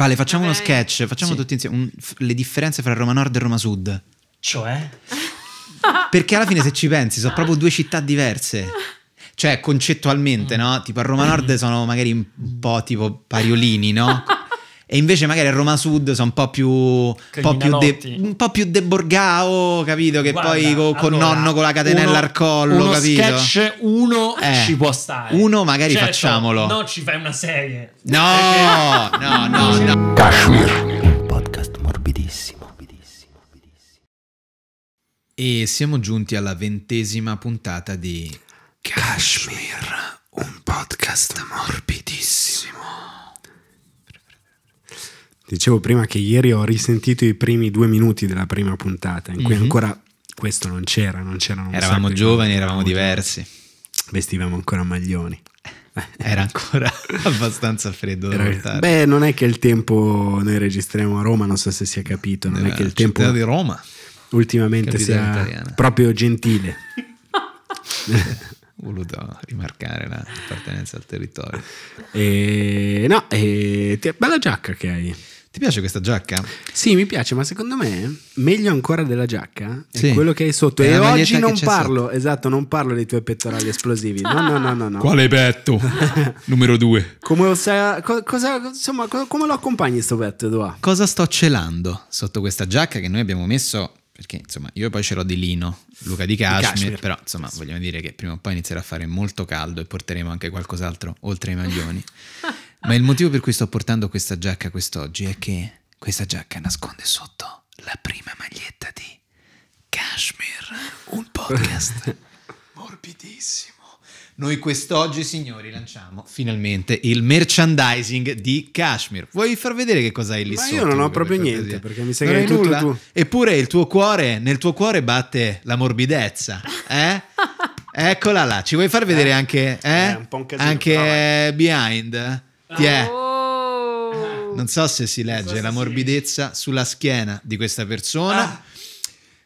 Vale, facciamo Vabbè. uno sketch, facciamo sì. tutti insieme un, le differenze fra Roma Nord e Roma Sud. Cioè? Perché alla fine se ci pensi sono proprio due città diverse. Cioè concettualmente, mm. no? Tipo a Roma Nord sono magari un po' tipo pariolini, no? E invece magari a Roma Sud sono un po' più, un po più, de, un po più de Borgao, capito? Che Guarda, poi co, con allora, nonno con la catenella uno, al collo, uno capito? sketch uno eh, ci può stare. Uno magari certo, facciamolo. No, ci fai una serie. No, perché... no, no, no, no. Kashmir. Podcast morbidissimo. E siamo giunti alla ventesima puntata di Kashmir, un podcast morbidissimo. Dicevo prima che ieri ho risentito i primi due minuti della prima puntata, in cui mm-hmm. ancora questo non c'era, non c'erano Eravamo giovani, eravamo diversi. Vestivamo ancora maglioni. Era ancora abbastanza freddo. Era, beh, non è che il tempo noi registriamo a Roma, non so se si è capito, non Nella è che il tempo di Roma ultimamente sia italiana. proprio gentile. Ho voluto rimarcare l'appartenenza al territorio. E, no, e, bella giacca che hai. Ti piace questa giacca? Sì, mi piace, ma secondo me meglio ancora della giacca è sì. quello che hai sotto. È e oggi non parlo, sotto. esatto, non parlo dei tuoi pettorali esplosivi. No, no, no, no. no. Quale petto? Numero due. Come, ossa, co, cosa, insomma, co, come lo accompagni questo petto, Edoardo? Cosa sto celando sotto questa giacca che noi abbiamo messo perché insomma io poi ce l'ho di lino, Luca di cashmere, di cashmere, però insomma vogliamo dire che prima o poi inizierà a fare molto caldo e porteremo anche qualcos'altro oltre ai maglioni. Ma il motivo per cui sto portando questa giacca quest'oggi è che questa giacca nasconde sotto la prima maglietta di Kashmir, un podcast morbidissimo. Noi quest'oggi, signori, lanciamo finalmente il merchandising di Kashmir. Vuoi far vedere che cosa hai lì Ma sotto? Ma io non ho proprio per niente, perché mi sei che tutto nulla. Tu. Eppure il tuo cuore, nel tuo cuore batte la morbidezza, eh? Eccola là, ci vuoi far vedere eh, anche, eh? eh è un po' un casino, anche però, eh. behind? Ti è. Non so se si legge so la morbidezza si... sulla schiena di questa persona. Ah.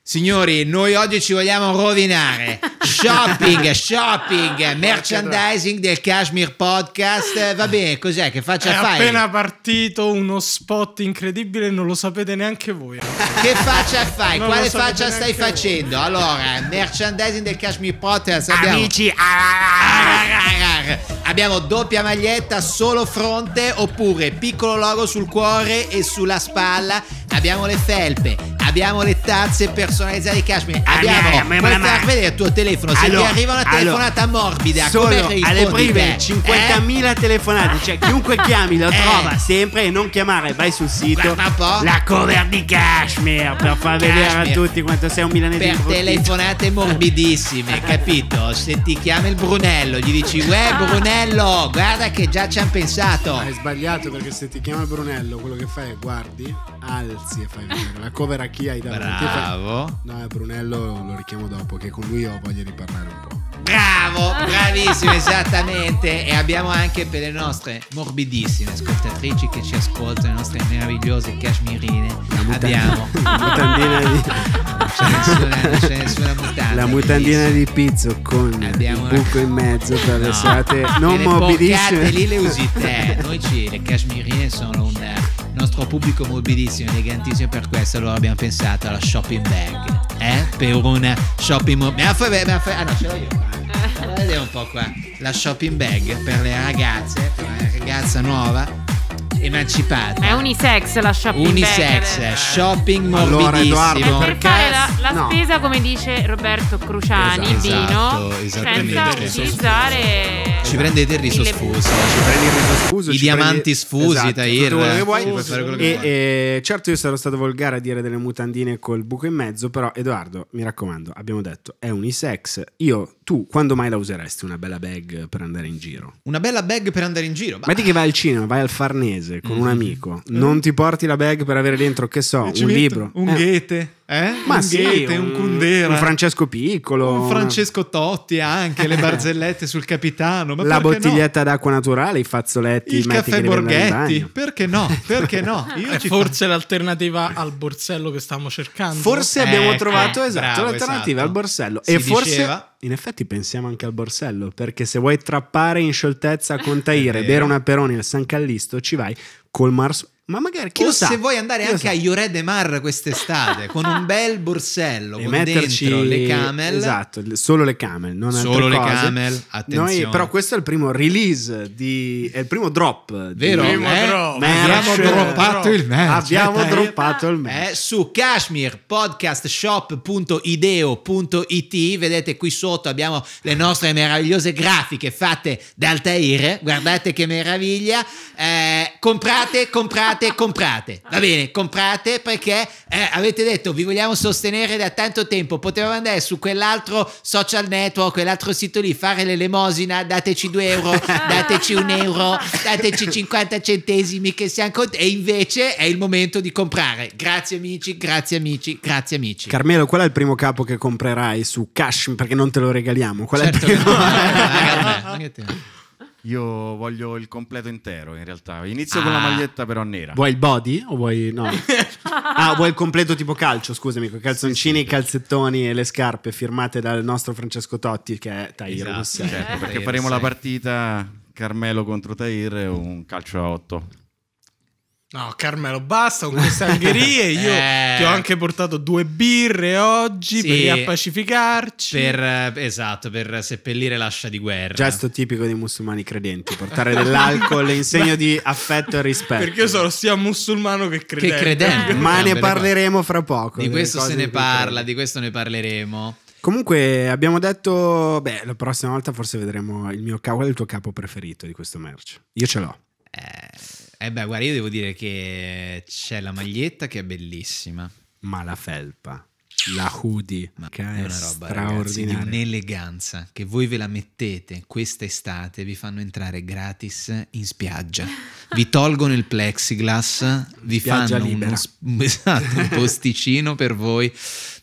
Signori, noi oggi ci vogliamo rovinare. Shopping, shopping, merchandising del Kashmir Podcast. Va bene, cos'è che faccia fai? È appena partito uno spot incredibile, non lo sapete neanche voi. Che faccia fai? Non Quale faccia stai facendo? Allora, merchandising del Kashmir Podcast. Abbiamo... Amici, ah, ah, ah, eh, abbiamo doppia maglietta, solo fronte oppure piccolo logo sul cuore e sulla spalla. Abbiamo le felpe, abbiamo le tazze personalizzate di cashmere, ah, abbiamo puoi far vedere il tuo telefono, se allora, ti arriva una telefonata allora, morbida, solo alle prime 50.000 eh? telefonate, cioè chiunque chiami lo eh? trova sempre e non chiamare, vai sul sito la cover di cashmere per far cashmere. vedere a tutti quanto sei un milanese per telefonate morbidissime, capito? Se ti chiama il Brunello, gli dici "Uè Brunello, guarda che già ci hanno pensato". hai sbagliato perché se ti chiama il Brunello, quello che fai è guardi, alzi e fai vedere la cover a chi chi hai davanti. Bravo. No, Brunello lo richiamo dopo, che con lui ho voglia di parlare un po'. Bravo, bravissimo, esattamente. E abbiamo anche per le nostre morbidissime ascoltatrici che ci ascoltano, le nostre meravigliose cashmirine. Abbiamo la mutandina di. Non c'è nessuna, mutanda. La mutandina di pizzo con abbiamo il buco una... in mezzo per no, le serate non morbidissime. Le lì le usi te. Noi ci, le cashmirine sono un il nostro pubblico morbidissimo, elegantissimo, per questo allora abbiamo pensato alla shopping bag. Eh? Per una shopping bag. Me la fai, me la fai. Ah no, ce l'ho io qua. vediamo un po' qua. La shopping bag per le ragazze, per una ragazza nuova emancipata. È unisex la shopping Unisex, backer. Eh, shopping morbidissimo. Allora, Edoardo, per fare la, la no. spesa come dice Roberto Cruciani, esatto, vino, esatto, senza utilizzare... Ci prendete il riso mille... sfuso. Ci prendi il riso sfuso. I diamanti prendi... sfusi, esatto, Tahir. Tutto quello che eh, vuoi. Sfuso, E, certo io sarò stato volgare a dire delle mutandine col buco in mezzo, però Edoardo, mi raccomando, abbiamo detto, è unisex. Io, tu, quando mai la useresti una bella bag per andare in giro? Una bella bag per andare in giro? Bah. Ma di che vai al cinema, vai al Farnese paese con un mm-hmm. amico, eh. non ti porti la bag per avere dentro, che so, un libro, un eh. ghete eh? Ma Lunghete, sì, un, un Cundera, un Francesco Piccolo, un Francesco Totti anche, le barzellette sul capitano, la bottiglietta no? d'acqua naturale, i fazzoletti, il caffè Borghetti, perché no? Perché no? forse fa... l'alternativa al borsello che stiamo cercando. Forse eh, abbiamo ecco, trovato eh, esatto, bravo, l'alternativa esatto. al borsello si e forse diceva... In effetti pensiamo anche al borsello, perché se vuoi trappare in scioltezza con Taire, bere una Peroni al San Callisto, ci vai col Mars ma magari chi o se vuoi andare anche a Iore de Mar quest'estate con un bel borsello e con metterci... dentro le camel. Esatto, solo le camel, non solo le cose. camel. Attenzione. Noi, però questo è il primo release di è il primo drop, vero? Primo eh? Abbiamo droppato il merch. Abbiamo eh. droppato il eh, merch. su cashmerepodcastshop.ideo.it vedete qui sotto abbiamo le nostre meravigliose grafiche fatte da Altair. Guardate che meraviglia. Eh, comprate, comprate comprate, comprate, va bene, comprate perché eh, avete detto vi vogliamo sostenere da tanto tempo, potevamo andare su quell'altro social network, quell'altro sito lì, fare l'elemosina, dateci 2 euro, dateci un euro, dateci 50 centesimi che siamo contenti e invece è il momento di comprare. Grazie amici, grazie amici, grazie amici. Carmelo, qual è il primo capo che comprerai su Cash perché non te lo regaliamo? Qual certo, è il certo. primo? No, no, no, io voglio il completo intero in realtà. Inizio ah. con la ah. maglietta però nera. Vuoi il body o vuoi no? ah, vuoi il completo tipo calcio, scusami, con i calzoncini, i calzettoni e le scarpe firmate dal nostro Francesco Totti che è Tahir esatto, certo, perché faremo la partita Carmelo contro Tahir un calcio a 8. No, Carmelo, basta con queste angherie. Io eh. ti ho anche portato due birre oggi sì, per riappacificarci. Per, eh, esatto, per seppellire l'ascia di guerra. Gesto tipico dei musulmani credenti, portare dell'alcol in segno di affetto e rispetto. Perché io sono sia musulmano che credente. Che credente. Ma ne parleremo fra poco. Di questo se ne parla, di questo ne parleremo. Comunque abbiamo detto, beh, la prossima volta forse vedremo il mio capo, il tuo capo preferito di questo merch. Io ce l'ho. Eh... Eh beh, guarda, io devo dire che c'è la maglietta che è bellissima. Ma la felpa, la hoodie, Ma che è, è una roba straordinaria. ragazzi, di un'eleganza che voi ve la mettete questa estate vi fanno entrare gratis in spiaggia. Vi tolgono il plexiglass, vi spiaggia fanno uno, esatto, un posticino per voi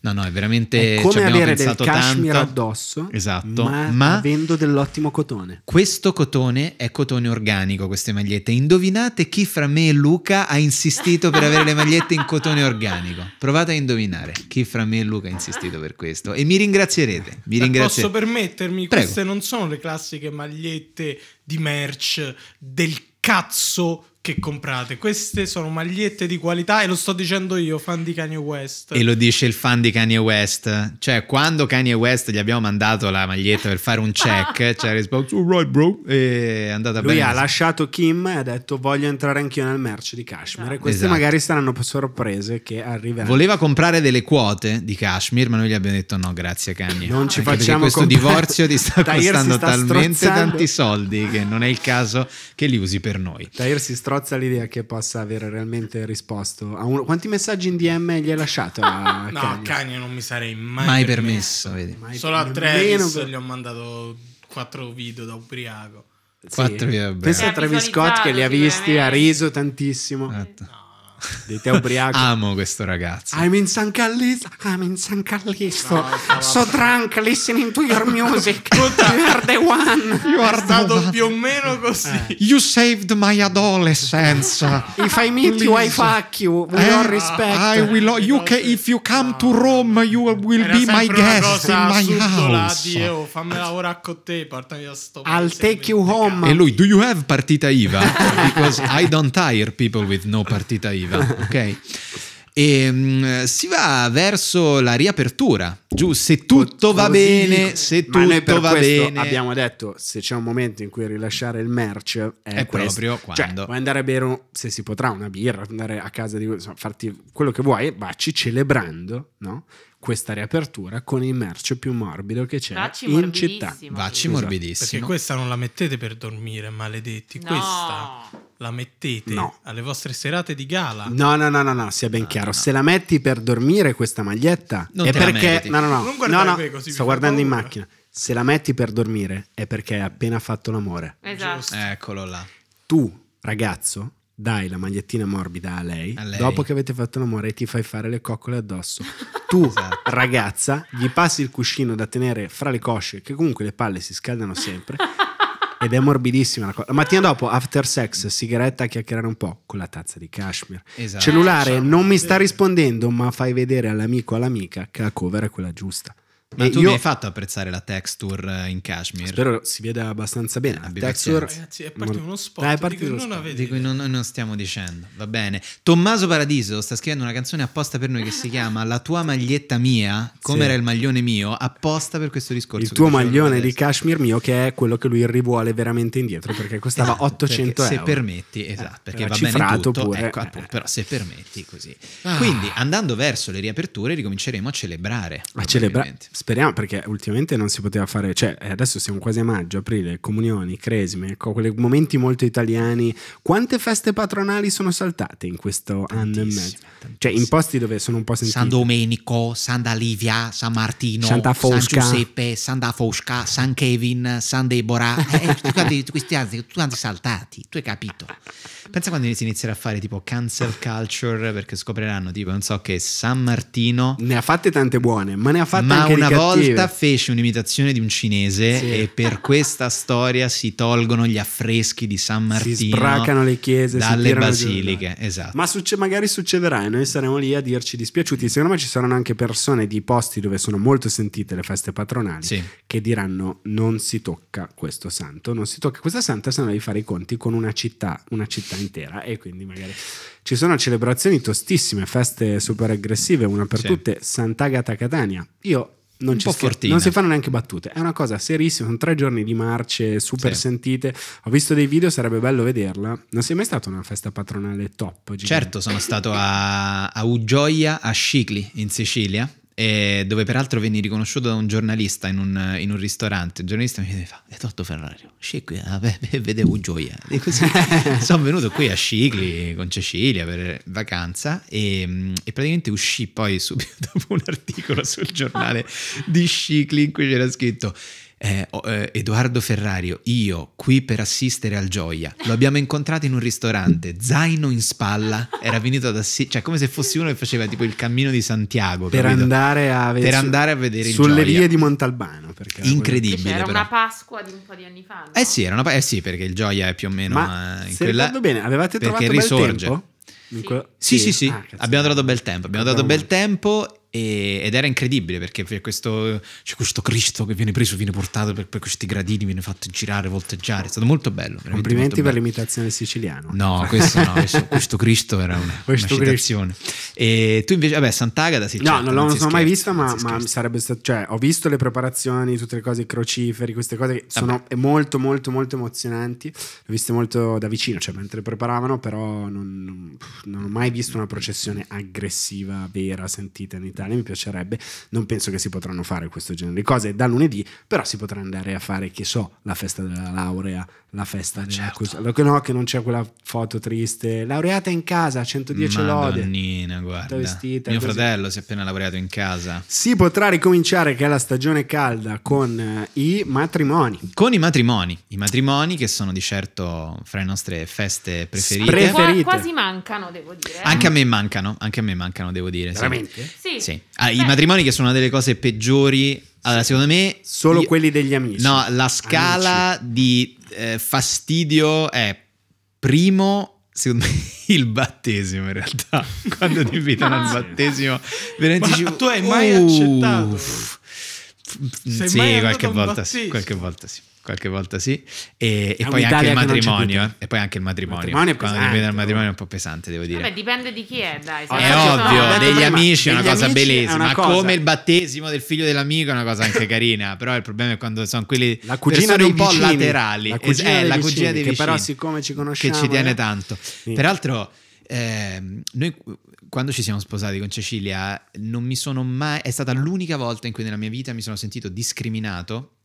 No, no, è veramente... È come avere del cashmere tanto. addosso, esatto, ma, ma avendo dell'ottimo cotone. Questo cotone è cotone organico, queste magliette. Indovinate chi fra me e Luca ha insistito per avere le magliette in cotone organico. Provate a indovinare chi fra me e Luca ha insistito per questo. E mi ringrazierete. Mi ringrazierete. Posso permettermi? Prego. Queste non sono le classiche magliette di merch del cazzo che comprate. Queste sono magliette di qualità e lo sto dicendo io, fan di Kanye West. E lo dice il fan di Kanye West. Cioè, quando Kanye West gli abbiamo mandato la maglietta per fare un check, ci ha risposto, all right bro, e è andata Lui bene. Lui ha lasciato Kim e ha detto, voglio entrare anch'io nel merch di Kashmir. E queste esatto. magari saranno sorprese che arriveranno. Voleva comprare delle quote di Kashmir, ma noi gli abbiamo detto no, grazie Kanye. Non ci Anche facciamo questo comprare. divorzio ti sta costando sta talmente strozzando. tanti soldi che non è il caso che li usi per noi. Tahir si sta strozza l'idea che possa avere realmente risposto. A un... Quanti messaggi in DM gli hai lasciato? A no, a Kanye non mi sarei mai, mai permesso. permesso mai Solo a Travis per... gli ho mandato quattro video da ubriaco. Sì. Quattro video, Pensa a Travis Scott che li ha visti, ha riso tantissimo. Esatto. No. Dei te ubriaco. Amo questo ragazzo. I'm in San Callisto. I'm in San Callisto. No, so drunk listening to your music. Puta. You are the one. You are È stato one. più o meno così. Eh. You saved my adolescence. if I meet Please. you, I fuck you. With eh, all respect. I will, you ca- if you come to Rome, you will Era be my guest in my house. Dio, fammela ora con te. Portami da sto. I'll take you home. E lui, do you have partita IVA? Because I don't hire people with no partita IVA arriva, ok? E um, si va verso la riapertura, giù, se tutto Così, va bene, se tutto va bene. Abbiamo detto, se c'è un momento in cui rilasciare il merch è, è proprio cioè, quando. Cioè, puoi andare a bere, se si potrà, una birra, andare a casa di... Insomma, farti quello che vuoi, baci celebrando, no? questa riapertura con il merce più morbido che c'è Vacci in città. Vacci esatto. morbidissimo. Perché questa non la mettete per dormire, maledetti. No. Questa la mettete no. alle vostre serate di gala. No, no, no, no, no sia ben ah, no, chiaro. Se la metti per dormire questa maglietta non è perché no, no, no. Non no, no. così sto guardando paura. in macchina. Se la metti per dormire è perché hai appena fatto l'amore. Esatto. Giusto. Eccolo là. Tu, ragazzo, dai la magliettina morbida a lei, a lei. dopo che avete fatto l'amore ti fai fare le coccole addosso. Tu, esatto. ragazza, gli passi il cuscino da tenere fra le cosce, che comunque le palle si scaldano sempre. Ed è morbidissima la cosa. La mattina dopo, after sex, sigaretta a chiacchierare un po' con la tazza di cashmere. Esatto. Cellulare, non mi sta rispondendo, ma fai vedere all'amico o all'amica che la cover è quella giusta. Ma e tu io... mi hai fatto apprezzare la texture eh, in Kashmir. Spero si veda abbastanza bene. La texture... Ragazzi, è partito uno spot, ah, è partito di, cui non spot. di cui non, non, stiamo dicendo. Va bene. Tommaso Paradiso sta scrivendo una canzone apposta per noi che si chiama La tua maglietta mia, come sì. era il maglione mio, apposta per questo discorso. Il tuo maglione di Kashmir mio, che è quello che lui rivuole veramente indietro, perché esatto, costava eh, esatto, 800 perché euro. Se permetti, esatto, eh, perché va bene tutto, pure. Ecco, appunto, però se permetti così. Ah. Quindi andando verso le riaperture ricominceremo a celebrare. A celebrare. Speriamo, perché ultimamente non si poteva fare, cioè eh, adesso siamo quasi a maggio, aprile, comunioni, cresime, ecco, quei momenti molto italiani. Quante feste patronali sono saltate in questo tantissime, anno e mezzo? Tantissime. Cioè in posti dove sono un po' sentiti. San Domenico, Santa Livia, San Martino, San Giuseppe, Santa Fosca, San Kevin, San Deborah, eh, eh, tutti questi anzi, tutti quanti saltati, tu hai capito. Pensa quando si inizierà a fare tipo cancel culture perché scopriranno tipo, non so che San Martino... Ne ha fatte tante buone, ma ne ha fatte anche una volta fece un'imitazione di un cinese sì. e per questa storia si tolgono gli affreschi di San Martino. Si sbracano le chiese, dalle basiliche. Esatto. Ma succe- magari succederà e noi saremo lì a dirci dispiaciuti. Secondo me ci saranno anche persone di posti dove sono molto sentite le feste patronali sì. che diranno non si tocca questo santo, non si tocca questa santa, se no devi fare i conti con una città, una città intera e quindi magari ci sono celebrazioni tostissime, feste super aggressive, una per sì. tutte, Sant'Agata Catania. Io non, ci scher- non si fanno neanche battute. È una cosa serissima, sono tre giorni di marce super sì. sentite. Ho visto dei video, sarebbe bello vederla. Non sei mai stato una festa patronale top? Gigante. Certo, sono stato a, a Ugioia, a Scicli, in Sicilia eh, dove peraltro venni riconosciuto da un giornalista in un, in un ristorante. Il giornalista mi chiede, è Totto Ferrario, sci qui, ah, vedevo gioia. E così sono venuto qui a Scicli con Cecilia per vacanza e, mm, e praticamente uscì poi subito dopo un articolo sul giornale di Scicli in cui c'era scritto eh, eh, Edoardo Ferrario, io qui per assistere al Gioia, lo abbiamo incontrato in un ristorante, zaino in spalla, era venuto ad assistere, cioè come se fossi uno che faceva tipo il cammino di Santiago. Per, andare a, per andare a, vedere il Gioia. Sulle vie di Montalbano. Incredibile. Era però. una Pasqua di un po' di anni fa. No? Eh, sì, era una, eh sì, perché il Gioia è più o meno Ma eh, in se quella... bene, avevate perché trovato risorge. Sì. Sì, sì, sì. Ah, abbiamo trovato bel tempo. Abbiamo trovato bel tempo e, ed era incredibile perché per questo, c'è questo Cristo che viene preso, viene portato per, per, questi gradini, viene fatto girare, volteggiare. È stato molto bello. Complimenti molto per bello. l'imitazione siciliana. No, questo no, questo, questo Cristo era una, questo una citazione. E tu invece, vabbè, Sant'Agata sì. No, certo, non, l'ho non sono mai vista, ma, ma sarebbe stato, cioè, ho visto le preparazioni, tutte le cose, i crociferi, queste cose che sono molto, molto, molto emozionanti. Le ho viste molto da vicino, cioè mentre preparavano, però non, non ho mai visto una processione aggressiva, vera, sentita in Italia Italia, mi piacerebbe, non penso che si potranno fare questo genere di cose da lunedì, però si potrà andare a fare, che so, la festa della laurea, la festa certo. della cosa, no, che non c'è quella foto triste, laureata in casa, 110 Madonnina, lode, guarda. vestita. Mio così. fratello si è appena laureato in casa. Si potrà ricominciare, che è la stagione calda, con eh, i matrimoni. Con i matrimoni, i matrimoni che sono di certo fra le nostre feste preferite. preferite. Qua, quasi mancano, devo dire. Eh. Anche a me mancano, anche a me mancano, devo dire. Veramente? Sì. sì. Sì. Ah, I matrimoni che sono una delle cose peggiori. Allora, secondo me. Solo io, quelli degli amici. No, la scala amici. di eh, fastidio è primo, secondo me, il battesimo in realtà. Quando ti invitano al ah. battesimo, veramente ci... tu hai mai uh, accettato? Uff. Sì, qualche volta, sì, qualche volta sì qualche volta sì, e, e ah, poi anche il matrimonio. Eh. E poi anche il matrimonio. Il matrimonio Quando dipende matrimonio è un po' pesante, devo dire. Vabbè, dipende di chi è, dai. Ah, è, è ovvio, sono... degli amici è una cosa bellissima, una cosa. come il battesimo del figlio dell'amico è una cosa anche carina, però il problema è quando sono quelli la cugina un po' vicini. laterali. La cugina, eh, dei, la vicini, cugina dei vicini, però siccome ci conosciamo... Che ci tiene eh. tanto. Sì. Peraltro... Eh, noi quando ci siamo sposati con Cecilia non mi sono mai è stata l'unica volta in cui nella mia vita mi sono sentito discriminato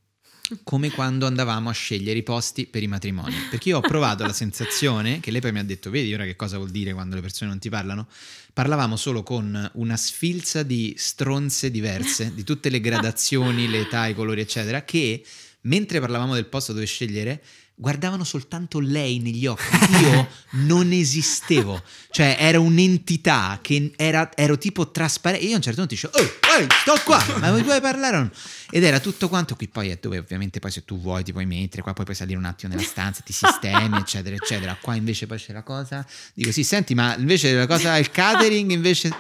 come quando andavamo a scegliere i posti per i matrimoni. Perché io ho provato la sensazione che lei poi mi ha detto: Vedi ora che cosa vuol dire quando le persone non ti parlano? Parlavamo solo con una sfilza di stronze diverse, di tutte le gradazioni, le età, i colori, eccetera, che mentre parlavamo del posto dove scegliere guardavano soltanto lei negli occhi, io non esistevo, cioè era un'entità che era, ero tipo trasparente, io a un certo punto dicevo, oh, hey, sto qua, ma voi vuoi parlare Ed era tutto quanto qui, poi è eh, dove ovviamente poi se tu vuoi ti puoi mettere, qua poi puoi salire un attimo nella stanza, ti sistemi, eccetera, eccetera, qua invece poi c'è la cosa, dico sì, senti, ma invece la cosa, il catering invece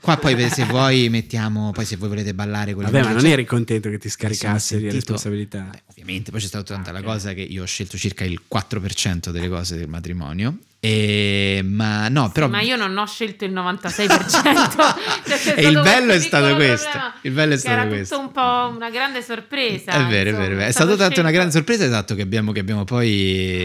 Qua poi se vuoi mettiamo, poi se voi volete ballare con Vabbè, ma non eri contento che ti scaricassi di responsabilità. Beh, ovviamente, poi c'è stata tanta ah, la okay. cosa che io ho scelto circa il 4% delle cose del matrimonio eh, ma no, però... Sì, ma io non ho scelto il 96%. cioè, e il bello è stato questo. Il bello è stato questo. È un po' una grande sorpresa. È vero, insomma, è vero. È, è stato tanto scelto. una grande sorpresa, esatto, che abbiamo, che abbiamo poi...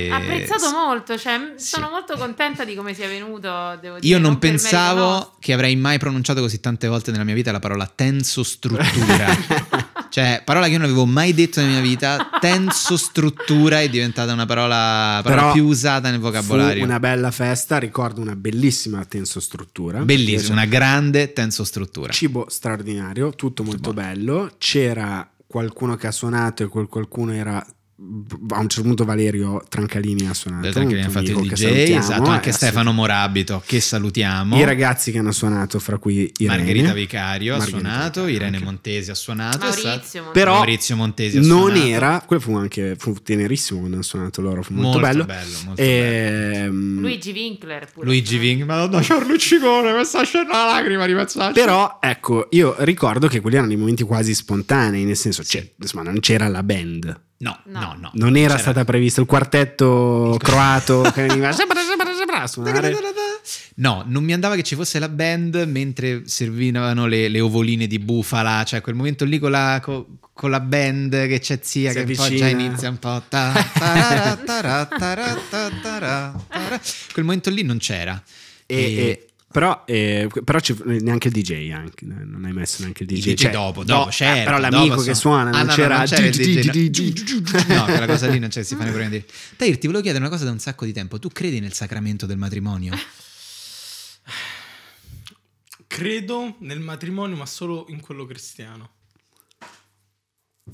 Eh, Apprezzato S- molto, cioè, sì. sono molto contenta di come sia venuto. Devo dire, io non, non pensavo che avrei mai pronunciato così tante volte nella mia vita la parola tenso struttura. Cioè, parola che io non avevo mai detto nella mia vita, tenso struttura è diventata una parola, parola più usata nel vocabolario. una bella festa, ricordo una bellissima tenso struttura. Bellissima, una grande tenso struttura. Cibo straordinario, tutto molto Buono. bello. C'era qualcuno che ha suonato e quel qualcuno era a un certo punto Valerio Trancalini ha suonato Trancalini esatto, eh, ha fatto il DJ esatto, anche Stefano Morabito che salutiamo i ragazzi che hanno suonato fra cui Irene Margherita Vicario Margherita ha suonato Irene Montesi ha suonato Maurizio, Montesi. però Maurizio Montesi ha non era quello fu anche fu tenerissimo quando hanno suonato loro fu molto, molto bello, bello, molto e, ehm, bello. Luigi Winkler pure Luigi Winkler madonna c'è un luccicone questa scena la lacrima di pensarci però ecco io ricordo che quelli erano i momenti quasi spontanei nel senso sì. cioè, insomma non c'era la band No, no, no, Non era C'era. stata prevista il quartetto croato che veniva sempre, sempre, sempre a suonare. No, non mi andava che ci fosse la band mentre servivano le, le ovoline di bufala, cioè quel momento lì con la, con, con la band che c'è zia si che poi già inizia un po'. Ta, tarara, tarara, tarara, quel momento lì non c'era. E, e, però, eh, però neanche il DJ, anche, eh, non hai messo neanche il DJ. Il DJ cioè, dopo, dopo, no, eh, certo, Però l'amico dopo, che suona ah, non c'era. No, il DJ, no. quella cosa lì non c'è, si fa neanche dire. Tair, ti volevo chiedere una cosa da un sacco di tempo. Tu credi nel sacramento del matrimonio? Credo nel matrimonio, ma solo in quello cristiano.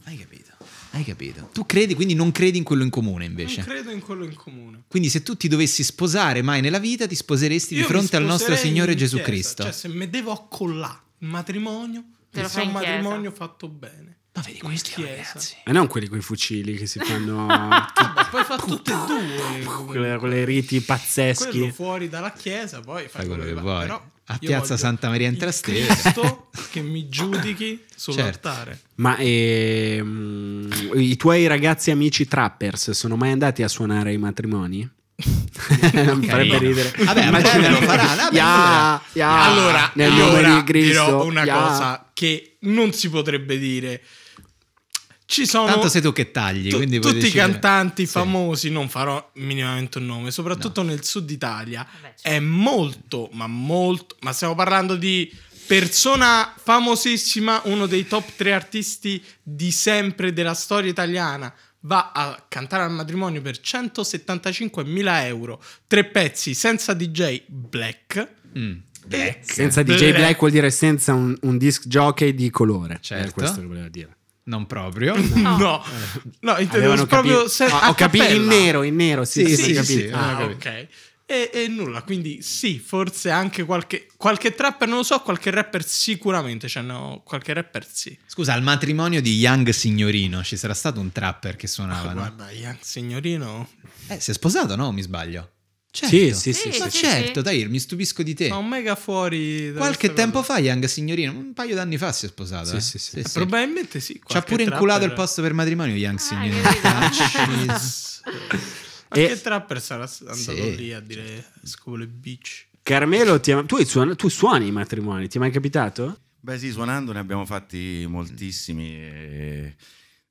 Hai capito? Hai capito? Tu credi, quindi non credi in quello in comune invece. Non credo in quello in comune. Quindi se tu ti dovessi sposare mai nella vita, ti sposeresti Io di fronte al nostro Signore Gesù chiesa. Cristo. Cioè, se mi devo accollare il matrimonio, Te se un matrimonio fatto bene. Ma vedi questi ragazzi. E non quelli con i fucili che si fanno. ma poi fa tutte e due. Quelle, quelle riti pazzeschi. Quello fuori dalla chiesa, poi fai, quello, quello che vuoi. Però a Piazza Santa Maria in Trastevere. Cristo che mi giudichi certo. sull'altare. Certo. Ma ehm, i tuoi ragazzi amici trappers sono mai andati a suonare ai matrimoni? non farebbe ridere. Vabbè, ma ce lo farà. Vabbè, yeah, yeah. Allora, nel allora dirò una yeah. cosa che non si potrebbe dire ci sono Tanto sei tu che tagli, tu, quindi tutti i cantanti famosi, non farò minimamente un nome, soprattutto no. nel sud Italia. Vabbè, certo. È molto, ma molto, ma stiamo parlando di persona famosissima, uno dei top tre artisti di sempre della storia italiana. Va a cantare al matrimonio per 175.000 euro, tre pezzi senza DJ Black. Mm. Black. Senza DJ Black vuol dire senza un, un disc jockey di colore. Certo. è questo che voleva dire. Non proprio. No, no, no intendo proprio se, ah, Ho capito in nero, in nero, sì, sì, sì, sì, sì ah, ok. E, e, nulla, quindi sì, forse anche qualche, qualche trapper, non lo so, qualche rapper sicuramente, cioè qualche rapper sì. Scusa, al matrimonio di Young Signorino ci sarà stato un trapper che suonava, oh, Guarda, Young Signorino... Eh, si è sposato, no? Mi sbaglio. Certo. Sì, sì, sì, sì, sì, certo, sì. Tahir, mi stupisco di te. Ma un mega fuori. Qualche tempo cosa. fa, Young Signorino, un paio d'anni fa si è sposata. Sì, eh? sì, sì. Eh, sì. Probabilmente sì. Ci ha pure inculato il posto per matrimonio, Young ah, Signorino. Ah, e... che trapper sarà andato sì, lì a dire certo. scopole bitch. Carmelo, am... tu, suon... tu suoni i matrimoni, ti è mai capitato? Beh sì, suonando ne abbiamo fatti moltissimi. E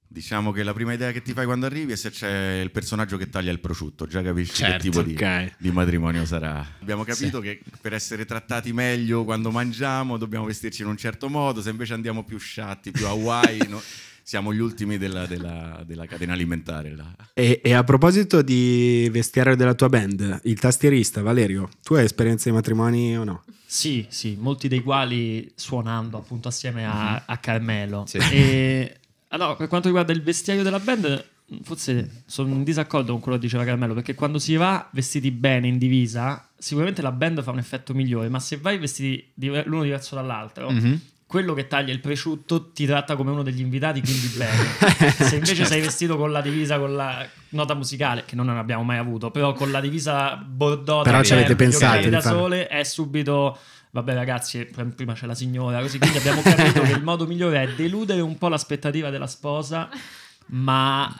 Diciamo che la prima idea che ti fai quando arrivi è se c'è il personaggio che taglia il prosciutto, già capisci certo, che tipo okay. di, di, matrimonio sarà. Abbiamo capito sì. che per essere trattati meglio quando mangiamo dobbiamo vestirci in un certo modo, se invece andiamo più sciatti, più Hawaii, no, siamo gli ultimi della, della, della catena alimentare. E, e, a proposito di vestiario della tua band, il tastierista Valerio, tu hai esperienza di matrimoni o no? Sì, sì, molti dei quali suonando appunto assieme a, mhm. a Carmelo. Sì. E Allora, per quanto riguarda il vestiario della band, forse sono in disaccordo con quello che diceva Carmelo, perché quando si va vestiti bene in divisa, sicuramente la band fa un effetto migliore, ma se vai vestiti l'uno diverso dall'altro, mm-hmm quello che taglia il presciutto ti tratta come uno degli invitati, quindi bene. Se invece certo. sei vestito con la divisa, con la nota musicale, che noi non abbiamo mai avuto, però con la divisa bordeaux, però ci avete pensato da sole, è subito vabbè ragazzi, eh, prima c'è la signora, così quindi abbiamo capito che il modo migliore è deludere un po' l'aspettativa della sposa, ma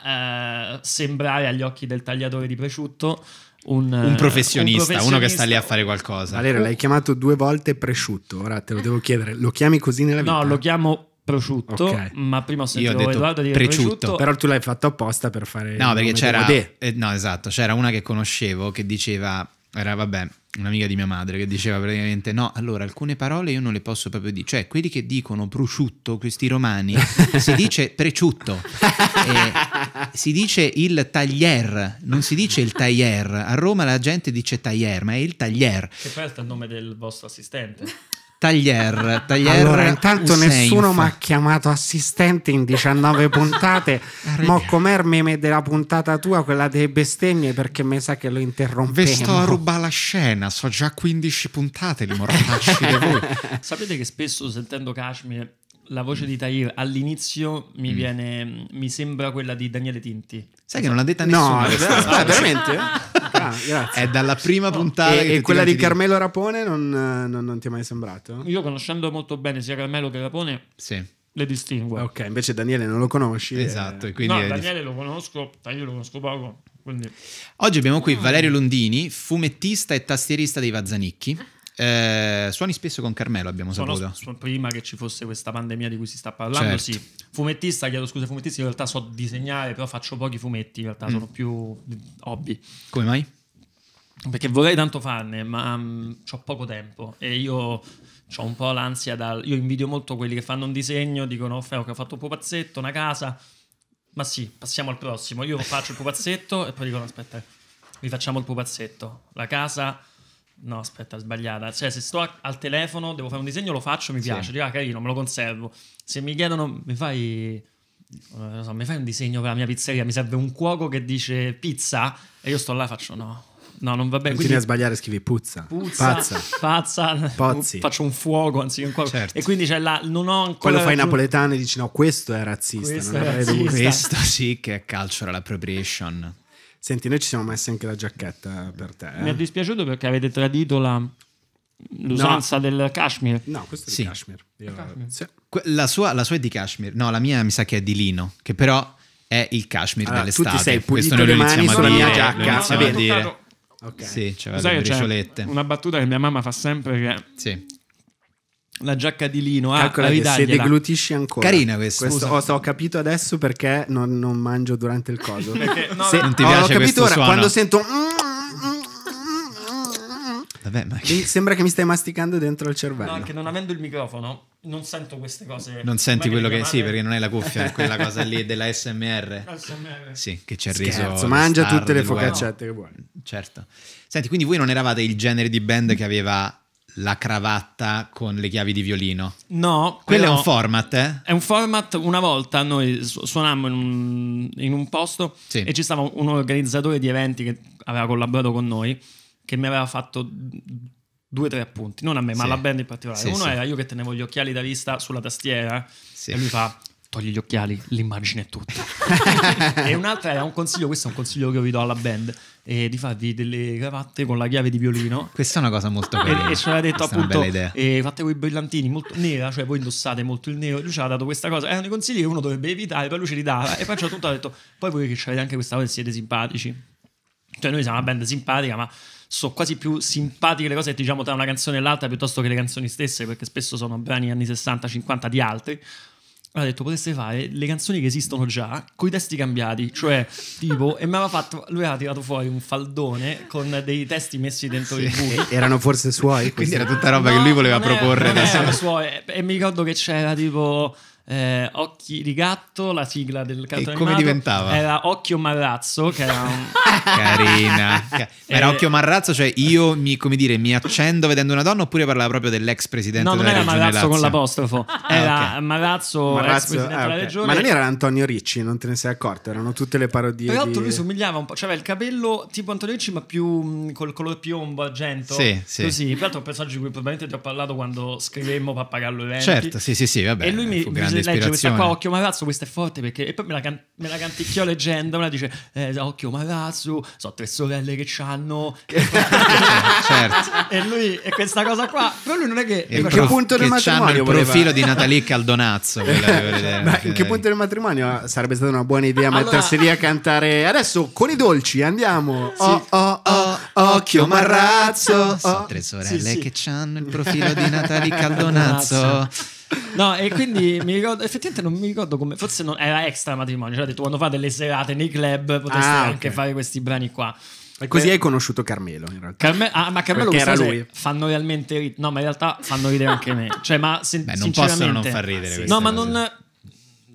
eh, sembrare agli occhi del tagliatore di presciutto un, un, eh, professionista, un, professionista, uno che sta lì a fare qualcosa. Valera, l'hai oh. chiamato due volte presciutto, ora te lo devo chiedere, lo chiami così nella vita? No, lo chiamo prosciutto, okay. ma prima ho sentito Io ho detto Edoardo dire presciutto. Però tu l'hai fatto apposta per fare No, perché c'era eh, No, esatto, c'era una che conoscevo che diceva era, vabbè, un'amica di mia madre che diceva praticamente no, allora alcune parole io non le posso proprio dire, cioè quelli che dicono prosciutto, questi romani, si dice preciutto, eh, si dice il taglier, non si dice il taglier, a Roma la gente dice taglier, ma è il taglier. Che poi è il nome del vostro assistente. Taglier, Taglier allora, intanto Hussein. nessuno mi ha chiamato assistente in 19 puntate. Ah, ma com'è meme della puntata tua, quella delle bestemmie, perché mi sa che lo interrompevo. Ve sto a rubare la scena, so già 15 puntate li mortacci voi. Sapete che spesso sentendo Kashmir la voce di Tahir all'inizio mi, mm. viene, mi sembra quella di Daniele Tinti. Sai che non l'ha detta nessuno. No, ah, veramente? Ah, grazie. È dalla prima puntata. No, e, e quella di Carmelo Rapone non, non, non, ti è mai sembrato? Io conoscendo molto bene sia Carmelo che Rapone. Sì. Le distingue. Ok, invece Daniele non lo conosci. Eh. Esatto. E... Quindi no, Daniele lo conosco, io lo conosco poco. Quindi... Oggi abbiamo qui ah. Valerio Londini, fumettista e tastierista dei Vazzanicchi. Eh, suoni spesso con Carmelo, abbiamo Sono, saputo. prima che ci fosse questa pandemia di cui si sta parlando, certo. sì. Fumettista, chiedo scusa, fumettista, in realtà so disegnare, però faccio pochi fumetti, in realtà mm. sono più hobby. Come mai? Perché vorrei tanto farne, ma um, mm, ho poco tempo e io ho un po' l'ansia dal... Io invidio molto quelli che fanno un disegno, dicono, oh, Feo, che ho fatto un pupazzetto, una casa... Ma sì, passiamo al prossimo. Io faccio il pupazzetto e poi dicono, aspetta, rifacciamo il pupazzetto. La casa No, aspetta, sbagliata. Cioè, se sto a- al telefono, devo fare un disegno, lo faccio, mi piace. Sì. Dico, ah, carino, me lo conservo. Se mi chiedono, mi fai... Eh, so, mi fai un disegno per la mia pizzeria? Mi serve un cuoco che dice pizza? E io sto là e faccio no. No, non va bene. Continui quindi... a sbagliare, scrivi puzza. puzza pazza. Pazza. Pozzi. Faccio un fuoco anziché un cuoco. Certo. E quindi c'è cioè, la... Non ho ancora... Quello fai giù... napoletano e dici no, questo è razzista. Questo, è razzista. questo sì che è cultural appropriation. Senti, noi ci siamo messi anche la giacchetta per te. Eh? Mi è eh. dispiaciuto perché avete tradito la, l'usanza no. del cashmere. No, questo è sì. di cashmere. Io... cashmere. Sì. La, sua, la, sua, è di cashmere. No, la mia mi sa che è di lino, che però è il cashmere allora, dell'estate. Tu ti sei pulito questo le mani sulla mia giacca. Va bene. Okay. Sì, cioè, vabbè, Sai, briciolette. Una battuta che mia mamma fa sempre che sì la giacca di lino ah, Calcola a se deglutisci ancora carina questa questo, ho, ho, capito adesso perché non, non mangio durante il coso perché, no, se, non ti piace ho capito ora suono. quando sento Vabbè, ma... sembra che mi stai masticando dentro il cervello no, anche non avendo il microfono non sento queste cose non senti quello che madre... sì perché non è la cuffia quella cosa lì della SMR SMR sì che ci ha riso mangia tutte le focaccette no. che vuoi certo senti quindi voi non eravate il genere di band che aveva la cravatta con le chiavi di violino. No. Quello è un format, eh? È un format, una volta noi su suonammo in un, in un posto sì. e ci stava un organizzatore di eventi che aveva collaborato con noi, che mi aveva fatto due o tre appunti, non a me, ma sì. alla band in particolare. Sì, Uno sì. era io che tenevo gli occhiali da vista sulla tastiera e lui fa togli gli occhiali, l'immagine è tutta. e un'altra è un consiglio, questo è un consiglio che vi do alla band, eh, di farvi delle cravatte con la chiave di violino. Questa è una cosa molto bella. e, e ce l'ha detto Questa appunto, eh, fate quei brillantini molto nera, cioè voi indossate molto il nero, lui ci ha dato questa cosa, erano i consigli che uno dovrebbe evitare, poi lui ce li dava e poi ci certo ha tutto detto, poi voi che ci avete anche questa cosa siete simpatici. Cioè noi siamo una band simpatica, ma sono quasi più simpatiche le cose diciamo tra una canzone e l'altra piuttosto che le canzoni stesse, perché spesso sono brani anni 60-50 di altri ha detto potesse fare le canzoni che esistono già con i testi cambiati, cioè tipo, e mi aveva fatto, lui aveva tirato fuori un faldone con dei testi messi dentro sì. i buchi. Erano forse suoi, quindi era tutta roba no, che lui voleva proporre. erano suoi, e mi ricordo che c'era tipo eh, Occhi di gatto, la sigla del cartone e come animato, diventava? Era Occhio Marrazzo, che era un... Carina. Ca- era eh, Occhio Marrazzo, cioè io mi, come dire, mi accendo vedendo una donna oppure parlava proprio dell'ex presidente no, della regione No, non ah, era Marrazzo Lazio. con l'apostrofo, era ah, okay. Marrazzo, Marrazzo ah, okay. Ma non era Antonio Ricci, non te ne sei accorto, erano tutte le parodie Però di... lui somigliava un po', cioè aveva il capello tipo Antonio Ricci ma più mh, mm, col colore piombo, argento. Sì, sì. Così, peraltro è un personaggio di cui probabilmente ti ho parlato quando scrivemmo Pappagallo Eventi. Certo, sì, sì, sì, vabbè. E lui eh, mi, mi leggere questa qua, occhio Marazzo, questa è forte perché... E poi me la, can- me la canticchiò leggendo, una dice, eh, occhio Marazzo, so tre sorelle che c'hanno... Eh, certo. E lui, e questa cosa qua, però lui non è che... E in che punto del matrimonio il profilo di Natalie Caldonazzo. Ma in che punto del matrimonio sarebbe stata una buona idea allora... mettersi lì a cantare adesso con i dolci, andiamo. Sì. Oh, oh, oh, oh occhio Marazzo. So oh. tre sorelle sì, sì. che c'hanno il profilo di Natalie Caldonazzo. No, e quindi mi ricordo, effettivamente non mi ricordo come, forse non, era extra matrimonio, cioè ha detto quando fa delle serate nei club potresti ah, okay. anche fare questi brani qua. E così hai conosciuto Carmelo in realtà. Carme- ah, ma Carmelo era lui. Fanno realmente ridere. No, ma in realtà fanno ridere anche me. Cioè, ma sen- Beh, non possono non far ridere. Sì. No, ma non.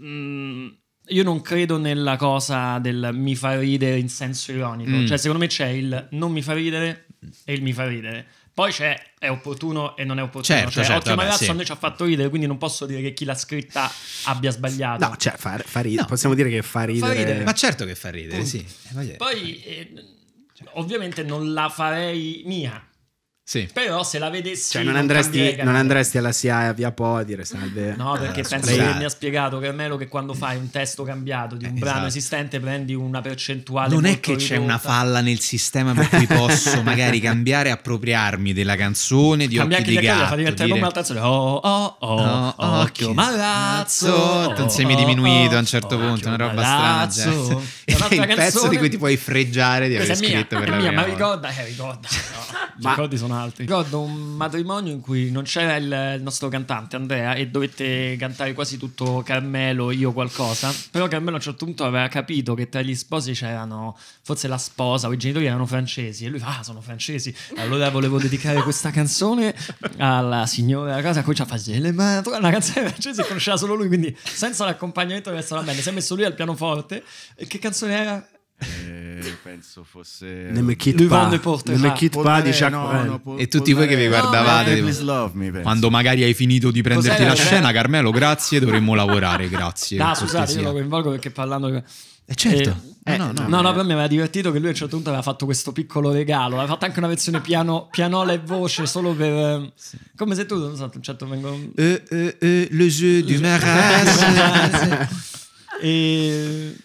Mm, io non credo nella cosa del mi fa ridere in senso ironico. Mm. Cioè, secondo me c'è il non mi fa ridere e il mi fa ridere. Poi c'è, è opportuno e non è opportuno. Certo, cioè, certo, Ottimo ragazzo sì. a noi ci ha fatto ridere, quindi non posso dire che chi l'ha scritta abbia sbagliato. No, cioè, fa, fa ridere. No. Possiamo dire che fa ridere. Fa ridere. Ma certo che fa ridere, Punto. sì. Eh, Poi, eh, ovviamente, non la farei mia sì. Però se la vedessi... Cioè non, andresti, non andresti alla CIA via Po a dire salve... No, perché ah, penso scusate. che mi ha spiegato che Carmelo che quando fai un testo cambiato di un eh, brano esatto. esistente prendi una percentuale... Non è che ridotta. c'è una falla nel sistema per cui posso magari cambiare e appropriarmi della canzone di Cambia Occhi di Gatto. Fa diventare come una canzone. Oh, oh, oh, oh, occhio, occhio malazzo. Oh, un semi diminuito oh, a un oh, certo oh, punto, una roba cioè. malazzo. strana. Già. È il pezzo di cui ti puoi freggiare di aver scritto per la mia, ma ricorda, eh, ricorda. No, I ricordi sono altri. Ricordo un matrimonio in cui non c'era il, il nostro cantante Andrea e dovette cantare quasi tutto Carmelo, io qualcosa. Però Carmelo a un certo punto aveva capito che tra gli sposi c'erano forse la sposa o i genitori erano francesi e lui fa, ah, sono francesi. Allora volevo dedicare questa canzone alla signora a casa, comincia a fare le mani, una canzone francese che conosceva solo lui, quindi senza l'accompagnamento verso la band, si è messo lui al pianoforte e che canzone era? eh, eh penso fosse Neme ah, Pa di Chuck no, no, po- e tutti voi che vi guardavate no, eh. tipo, me, quando magari hai finito di prenderti la scena Carmelo grazie dovremmo lavorare grazie no scusate io lo coinvolgo perché parlando eh certo. Eh, eh, eh, no, no, no, no, per me mi era divertito che lui a un certo punto aveva fatto questo piccolo regalo. Aveva fatto anche una versione piano, pianola e voce solo per. Sì. Come se tu, non so, un certo vengo. Uh, uh, uh, le jeu du Maras. e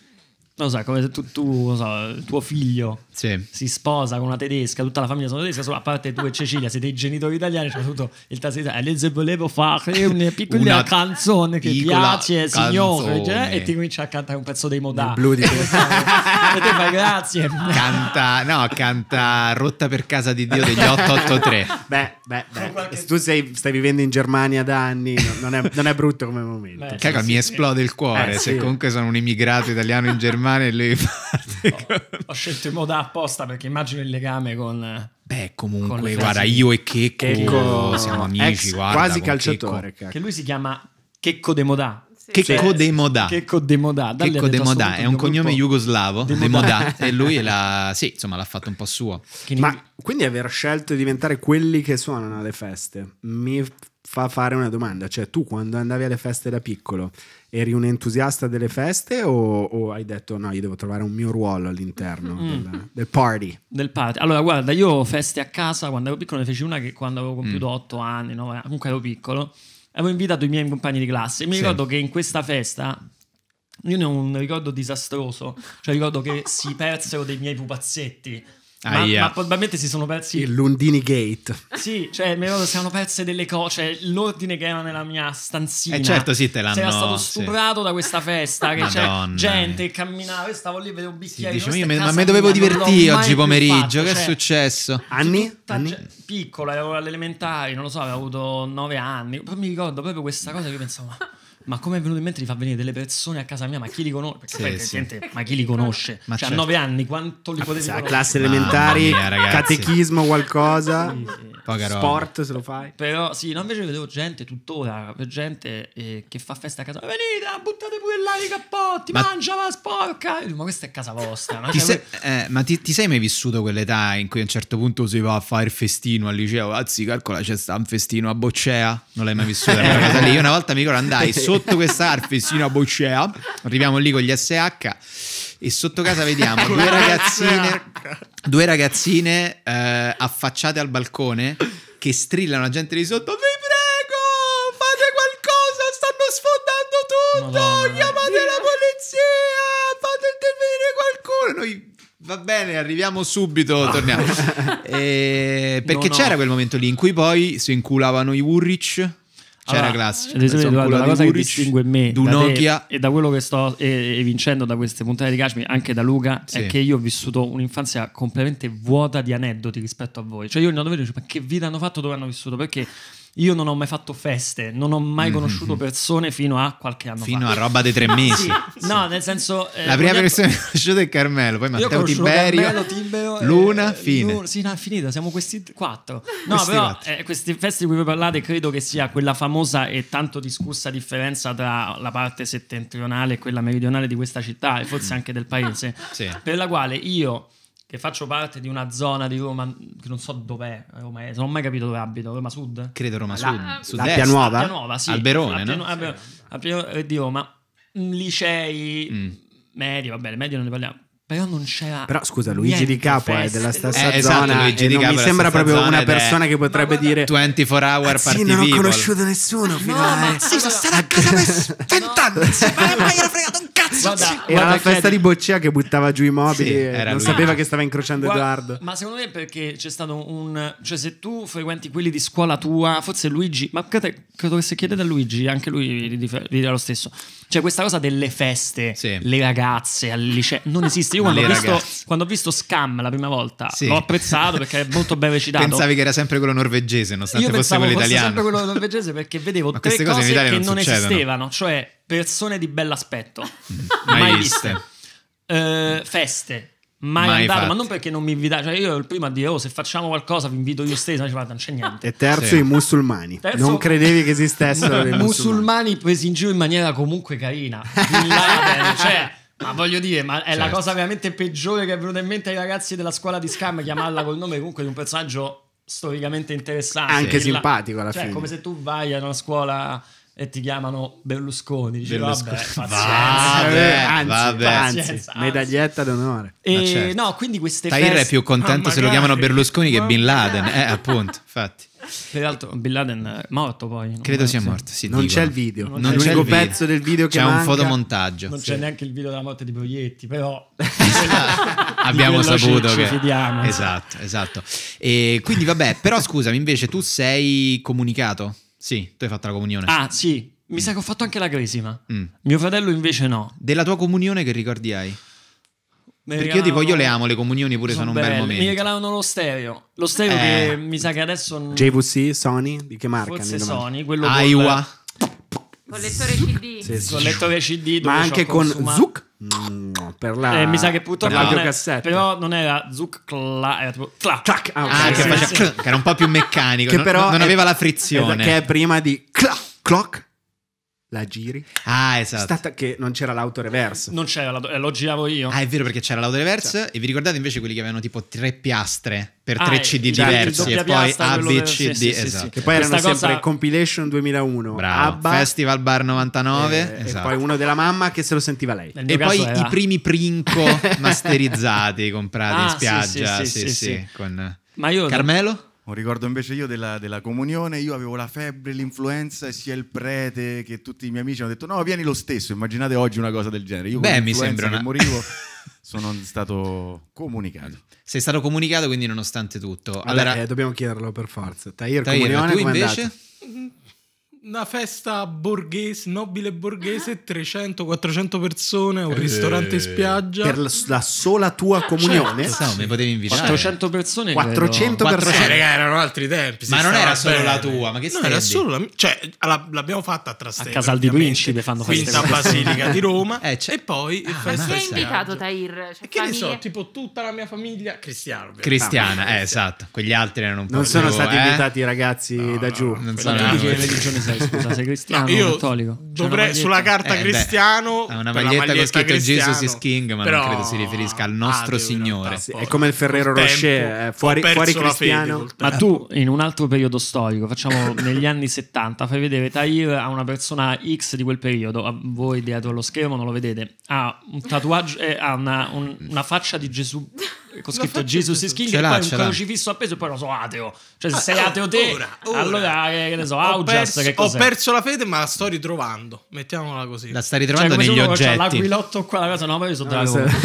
non so, come se tu, tu so, tuo figlio sì. si sposa con una tedesca, tutta la famiglia sono tedesca, solo a parte tu e Cecilia, siete i genitori italiani, c'è tutto il tasto italiano, e se volevo fare una piccola una canzone che piace, signore, cioè, e ti comincia a cantare un pezzo dei Modà. Blu di questo. e te fai grazie. Canta, no, canta Rotta per casa di Dio degli 883. beh, beh, beh. Qualche... se tu sei, stai vivendo in Germania da anni, non è, non è brutto come momento. Beh, Caca, sì, mi sì. esplode il cuore, eh, se comunque sono un immigrato italiano in Germania mani e lui parte. No, con... Ho scelto in modo apposta perché immagino il legame con. Beh, comunque, con guarda, io e Checco, Checco... siamo amici. Ex, guarda, quasi calciatore. Checco. Che lui si chiama Checco De Modà. Sì, Checco cioè, De Modà. Checco De Modà. Checco De Modà è un cognome jugoslavo, De Modà, e lui l'ha, sì, insomma, l'ha fatto un po' suo. Ma quindi aver scelto di diventare quelli che suonano alle feste mi fa fare una domanda, cioè tu quando andavi alle feste da piccolo eri un entusiasta delle feste o, o, hai detto no, io devo trovare un mio ruolo all'interno mm. del, del, party? Del party. Allora, guarda, io feste a casa quando ero piccolo, ne feci una che quando avevo compiuto mm. 8 anni, 9 comunque ero piccolo, avevo invitato i miei compagni di classe. e Mi sì. ricordo che in questa festa io ne ho un ricordo disastroso, cioè ricordo che si persero dei miei pupazzetti ma, ma, probabilmente si sono persi. Il Lundini Gate. Sì, cioè, mi ricordo, siano perse delle cose. Cioè, l'ordine che era nella mia stanzina. Eh, certo, sì, te cioè, l'hanno. Sei stato stuprato sì. da questa festa. Che Madonna, c'è gente che camminava. Io stavo lì, vedevo un bicchiere. Sì, dice, ma mi dovevo divertire oggi pomeriggio. Fatto, che cioè, è successo? Anni? anni? piccola, ero alle non lo so, avevo avuto nove anni. Poi mi ricordo proprio questa cosa che pensavo, ma come è venuto in mente di far venire delle persone a casa mia? Ma chi li conosce? Perché sì, perché, sì. Gente, ma chi li conosce? Ma cioè, certo. a nove anni, quanto li ah, potevi conoscere? Classe elementari, mia, catechismo, qualcosa. sì, sì. Sport se lo fai. Però sì, no, invece vedevo gente tuttora, gente eh, che fa festa a casa. Venite, buttate pure là i cappotti, ma... mangia la sporca. ma questa è casa vostra. No? Cioè, sei, eh, ma ti, ti, sei mai vissuto quell'età in cui a un certo punto si va a fare festino al liceo? Anzi, calcola, c'è sta un festino a Boccea. Non l'hai mai vissuto? Io una volta mi ricordo andai solo sotto questa quest'arfi fino a Boccea, arriviamo lì con gli SH e sotto casa vediamo due ragazzine, due ragazzine eh, affacciate al balcone che strillano la gente di sotto vi prego fate qualcosa stanno sfondando tutto Madonna. chiamate la polizia fate intervenire qualcuno noi Va bene, arriviamo subito, no. torniamo. eh, perché no, no. c'era quel momento lì in cui poi si inculavano i Wurrich c'era allora, classico. Ad la cosa Guric, che distingue me da e da quello che sto evincendo eh, eh, da queste puntate di Kashmir, anche da Luca, sì. è che io ho vissuto un'infanzia completamente vuota di aneddoti rispetto a voi. Cioè, io non dovevo dire, ma che vita hanno fatto dove hanno vissuto? Perché io non ho mai fatto feste, non ho mai mm-hmm. conosciuto persone fino a qualche anno fino fa. Fino a roba dei tre mesi. sì, No, nel senso... Eh, la prima persona che ho conosciuto è Carmelo, poi Matteo Tiberio, Carmelo, Tiberio, eh, Luna, eh, fine. Luna, sì, no, è finita, siamo questi quattro. No, questi però quattro. Eh, questi feste di cui voi parlate credo che sia quella famosa e tanto discussa differenza tra la parte settentrionale e quella meridionale di questa città e forse mm. anche del paese, sì. per la quale io che faccio parte di una zona di Roma che non so dov'è, eh, Roma non ho mai capito dove abito, Roma Sud? Credo Roma la, Sud, L'abbia Nuova? Appia Nuova, sì. Alberone, Appia, no? Appia, Appia, Appia eh, di Roma, mm, licei, mm. medi, vabbè, medio non ne parliamo, però non c'era. Però scusa, Luigi Di Capo è della stessa eh, esatto, zona. Luigi e non mi sembra proprio una persona che potrebbe dire 24 hour party non ho conosciuto nessuno ah, fino a. Ma sì, sono stato a casa per 20 anni. Ma mi era fregato un cazzo. Guarda, sì. guarda, era la festa chiedi. di Boccia che buttava giù i mobili. Sì, non lui. sapeva che stava incrociando Edoardo. Ma secondo me è perché c'è stato un. Cioè, se tu frequenti quelli di scuola tua, forse Luigi. Ma credo che se chiedete a Luigi, anche lui vi dirà lo stesso. Cioè, questa cosa delle feste, le ragazze al liceo, non esiste. Io quando ho, visto, quando ho, visto, Scam la prima volta sì. l'ho apprezzato perché è molto ben recitato. Pensavi che era sempre quello norvegese, nonostante Io fosse quello italiano. Io sempre quello norvegese perché vedevo tre cose, cose che non, non esistevano, cioè persone di bell'aspetto, mm. mai, mai viste, Uh, feste, mai, mai andato, ma non perché non mi invitate. Cioè, io ero il primo a dire: Oh, se facciamo qualcosa, vi invito io stesso. Ma guarda, non c'è niente. E terzo, sì. i musulmani. Terzo, non credevi che esistessero i musulmani. musulmani presi in giro in maniera comunque carina. cioè, ma voglio dire, ma è certo. la cosa veramente peggiore che è venuta in mente ai ragazzi della scuola di Scam chiamarla col nome comunque di un personaggio storicamente interessante. Anche cioè, simpatico alla cioè, fine. Cioè, come se tu vai a una scuola e ti chiamano Berlusconi. Dici, Berlusconi. Vabbè, pazienza, vabbè, anzi, vabbè. Pazienza, anzi, medaglietta d'onore. E certo. no, quindi queste Tahir feste... è più contento ah, se magari. lo chiamano Berlusconi che Bin Laden, eh, appunto, infatti. Peraltro Bin Laden è eh, morto poi. Credo sia morto, sì, Non c'è il video. Non, non c'è l'unico pezzo del video che c'è manca. un fotomontaggio. Non sì. c'è neanche il video della morte di Proietti, però abbiamo saputo ci, che ci fidiamo. Esatto, esatto. E quindi vabbè, però scusami, invece tu sei comunicato? Sì, tu hai fatto la comunione. Ah, sì. Mi mm. sa che ho fatto anche la cresima. Mm. Mio fratello invece no. Della tua comunione che ricordi hai? Perché io tipo io le amo, le comunioni pure sono, sono un bel momento. Mi regalavano lo stereo. Lo stereo eh. che mi sa che adesso. JVC, Sony? Di che marca? Forse Sony, quello Aiwa. Col lettore CD. Sì, sì. Con lettore CD. Ma anche con Zuc. No, mm, per la eh, mi sa che purtroppo per non cassetta. però non era Zuc cla, era tipo cla. Clac. Ah, okay. ah, che, sì, cl- che, era un po' più meccanico, che però non, non aveva è, la frizione. Che è prima di cla, clock la giri. Ah, esatto. Stata che non c'era l'auto reverse. Non c'era, l'auto, eh, lo giravo io. Ah, è vero perché c'era l'auto reverse. Certo. E vi ricordate invece quelli che avevano tipo tre piastre per ah, tre eh, CD già, diversi e poi A, B, C, D. Sì, esatto. Sì, sì. Esatto. Che poi Questa erano cosa... sempre Compilation 2001, Bravo. Abba, Festival Bar 99. Eh, esatto. E poi uno della mamma che se lo sentiva lei. E poi era. i primi Princo masterizzati comprati ah, in spiaggia. Sì, sì, sì. Con... Ma io Carmelo? Un ricordo invece io della, della, comunione, io avevo la febbre, l'influenza sia il prete che tutti i miei amici hanno detto no, vieni lo stesso, immaginate oggi una cosa del genere. Io Beh, mi sembra una... morivo sono stato comunicato. Sei stato comunicato quindi nonostante tutto. Vabbè, allora, eh, dobbiamo chiederlo per forza. Tahir, Tahir comunione, tu invece? una festa borghese, nobile borghese, 300-400 ah. persone, un eh, ristorante in spiaggia. Per la, sola tua ah, comunione? Cioè, no, certo. mi potevi invitare. 400 persone? 400 credo. persone. Eh, raga, erano altri tempi. Ma non era solo bene. la tua, ma che No, era solo la mia. Cioè, l'abbiamo fatta a Trastevere. A Casal di Principe fanno Quinta Basilica di Roma. Eh, cioè. E poi ah, il festival. Chi ha invitato Tahir? Cioè, che ne so, tipo tutta la mia famiglia cristiana. Cristiana, ah, no, eh, esatto. Quegli altri erano un po' Non sono stati eh? invitati i ragazzi da giù. Non sono. Scusa, sei cristiano no, io cattolico? Dovrei, sulla carta eh, cristiano beh, ha una maglietta, maglietta con scritto Jesus is King, ma però... non credo si riferisca al nostro ah, Signore. Sì, è come il Ferrero tempo, Rocher, eh, fuori, fuori cristiano. ma tu in un altro periodo storico, facciamo negli anni 70, fai vedere Tahir a una persona X di quel periodo, a voi dietro allo schermo non lo vedete, ha un tatuaggio, eh, ha una, un, una faccia di Gesù con scritto Jesus is King, ce e poi un crocifisso appeso e poi lo so ateo. Cioè se ah, sei ateo te, ora, ora. allora eh, che ne so, ho Augias, perso, che cos'è? Ho perso la fede ma la sto ritrovando, mettiamola così. La stai ritrovando cioè, negli oggetti. Cioè, l'aquilotto qua, la cosa, no ma io sono no, della ah, Roma.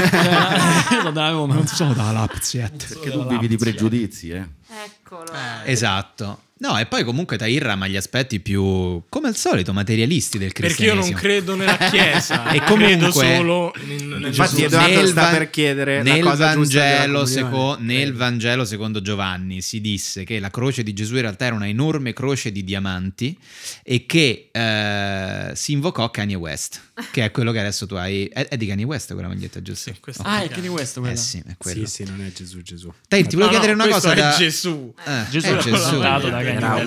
Cioè, io sono della Roma, non sono dalla Lazio. Perché tu vivi di pregiudizi, eh. Eccolo. Eh, esatto. No, e poi comunque Tahirra ha gli aspetti più, come al solito, materialisti del cristianesimo. Perché io non credo nella Chiesa, e comunque, credo solo in, nel Infatti Edoardo nel sta per chiedere nel Vangelo, seco, nel Vangelo secondo Giovanni si disse che la croce di Gesù in realtà era una enorme croce di diamanti e che eh, si invocò Kanye West che è quello che adesso tu hai. È, è di Kanye West quella maglietta, giusto? Sì, okay. Ah, è Kanye West quella. Eh sì, è quello. Sì, sì, non è Gesù, Gesù. Dai, ti volevo no, chiedere no, una cosa. È da... Gesù. Eh, Gesù è Gesù.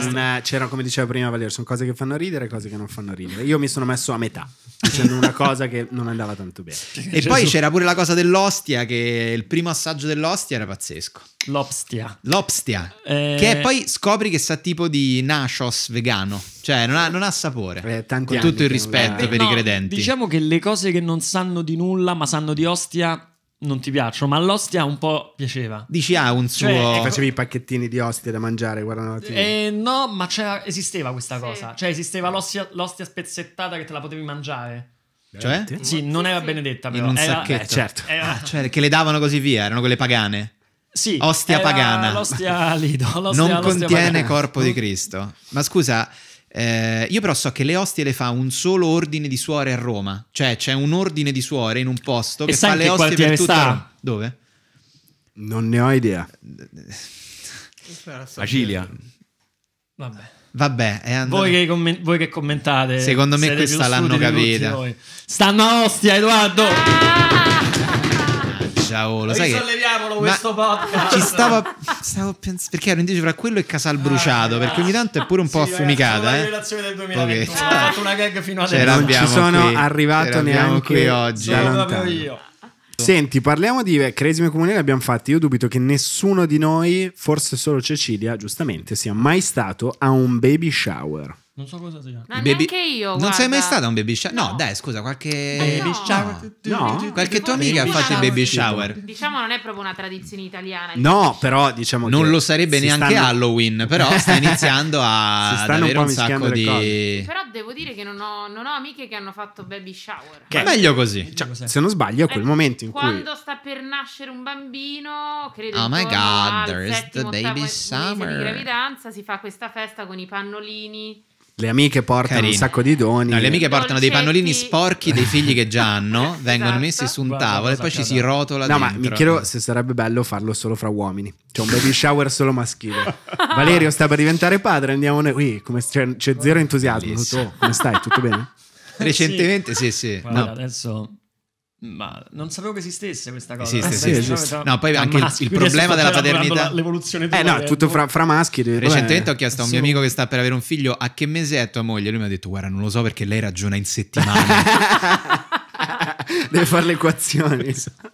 Una, c'era, come diceva prima Valerio, sono cose che fanno ridere e cose che non fanno ridere. Io mi sono messo a metà, dicendo una cosa che non andava tanto bene. e Gesù. poi c'era pure la cosa dell'ostia, che il primo assaggio dell'ostia era pazzesco. L'ostia. L'ostia. Eh... Che poi scopri che sa tipo di nachos vegano. Cioè, non ha, non ha sapore. Eh, con tutto il rispetto eh, per no, i credenti. Diciamo che le cose che non sanno di nulla, ma sanno di ostia, non ti piacciono, ma l'ostia un po' piaceva. Dici ha ah, un cioè, suo... Cioè, facevi i pacchettini di ostia da mangiare, guardano eh, No, ma esisteva questa sì. cosa. Cioè esisteva l'ostia, l'ostia, spezzettata che te la potevi mangiare. Cioè? Sì, non era benedetta però. In un era, sacchetto. Eh, certo, certo. Era... Ah, cioè, che le davano così via, erano quelle pagane. Sì. Ostia pagana. L'ostia lido. L'ostia, non l'ostia contiene pagana. corpo di Cristo. Ma scusa... Eh, io però so che le ostie le fa un solo ordine di suore a Roma, cioè c'è un ordine di suore in un posto e che fa le ostie per tutta sta? Dove? Non ne ho idea. Acilia. Vabbè. Vabbè, andando... voi, che commen- voi, che commentate, secondo me questa l'hanno capita. Stanno a Ostia, Edoardo. Ah! Paolo, sai risolleviamolo che, questo podcast. Ci stavo, stavo pensando perché ero indice fra quello e Casal Bruciato, ah, perché ogni tanto è pure un sì, po' affumicata, eh. La relazione del 2020. Okay. Ah, fatto una gag fino adesso. Cioè, non ci sono qui, arrivato neanche qui oggi. Sono proprio io. Senti, parliamo di cresime comuni che abbiamo fatti. Io dubito che nessuno di noi, forse solo Cecilia, giustamente, sia mai stato a un baby shower. Non so cosa sia. No, baby... neanche io. Non guarda. sei mai stata un baby shower? No, no. dai, scusa, qualche. Baby no. shower? No, qualche tua amica ha fatto il baby shower. Diciamo non è proprio una tradizione italiana. No, però diciamo. Non lo sarebbe neanche stanno... Halloween, però sta iniziando a ad avere un, un sacco di. Però devo dire che non ho, non ho, amiche che hanno fatto baby shower. Che è meglio così. Cioè, se non sbaglio, è quel eh, momento in quando cui. Quando sta per nascere un bambino, credo Oh my god, there's the baby summer. di gravidanza si fa questa festa con i pannolini le amiche portano Carino. un sacco di doni. No, le amiche portano Dolcetti. dei pannolini sporchi dei figli che già hanno, esatto. vengono messi su un Guarda, tavolo e poi ci si rotola. No, dentro. ma mi chiedo se sarebbe bello farlo solo fra uomini. C'è un baby shower solo maschile. Valerio sta per diventare padre, andiamo noi. Qui c'è, zero entusiasmo. Tutto, come stai? Tutto bene? Recentemente, sì, sì. sì. Guarda, no. adesso ma non sapevo che esistesse questa cosa. Esiste, eh, cioè, sì, esiste. esiste. No, poi anche il, il problema della paternità. L'evoluzione Eh no, tutto fra, fra maschi. Recentemente ho chiesto a un mio amico che sta per avere un figlio a che mese è tua moglie. Lui mi ha detto, guarda, non lo so perché lei ragiona in settimane. Deve fare le equazioni. Esatto.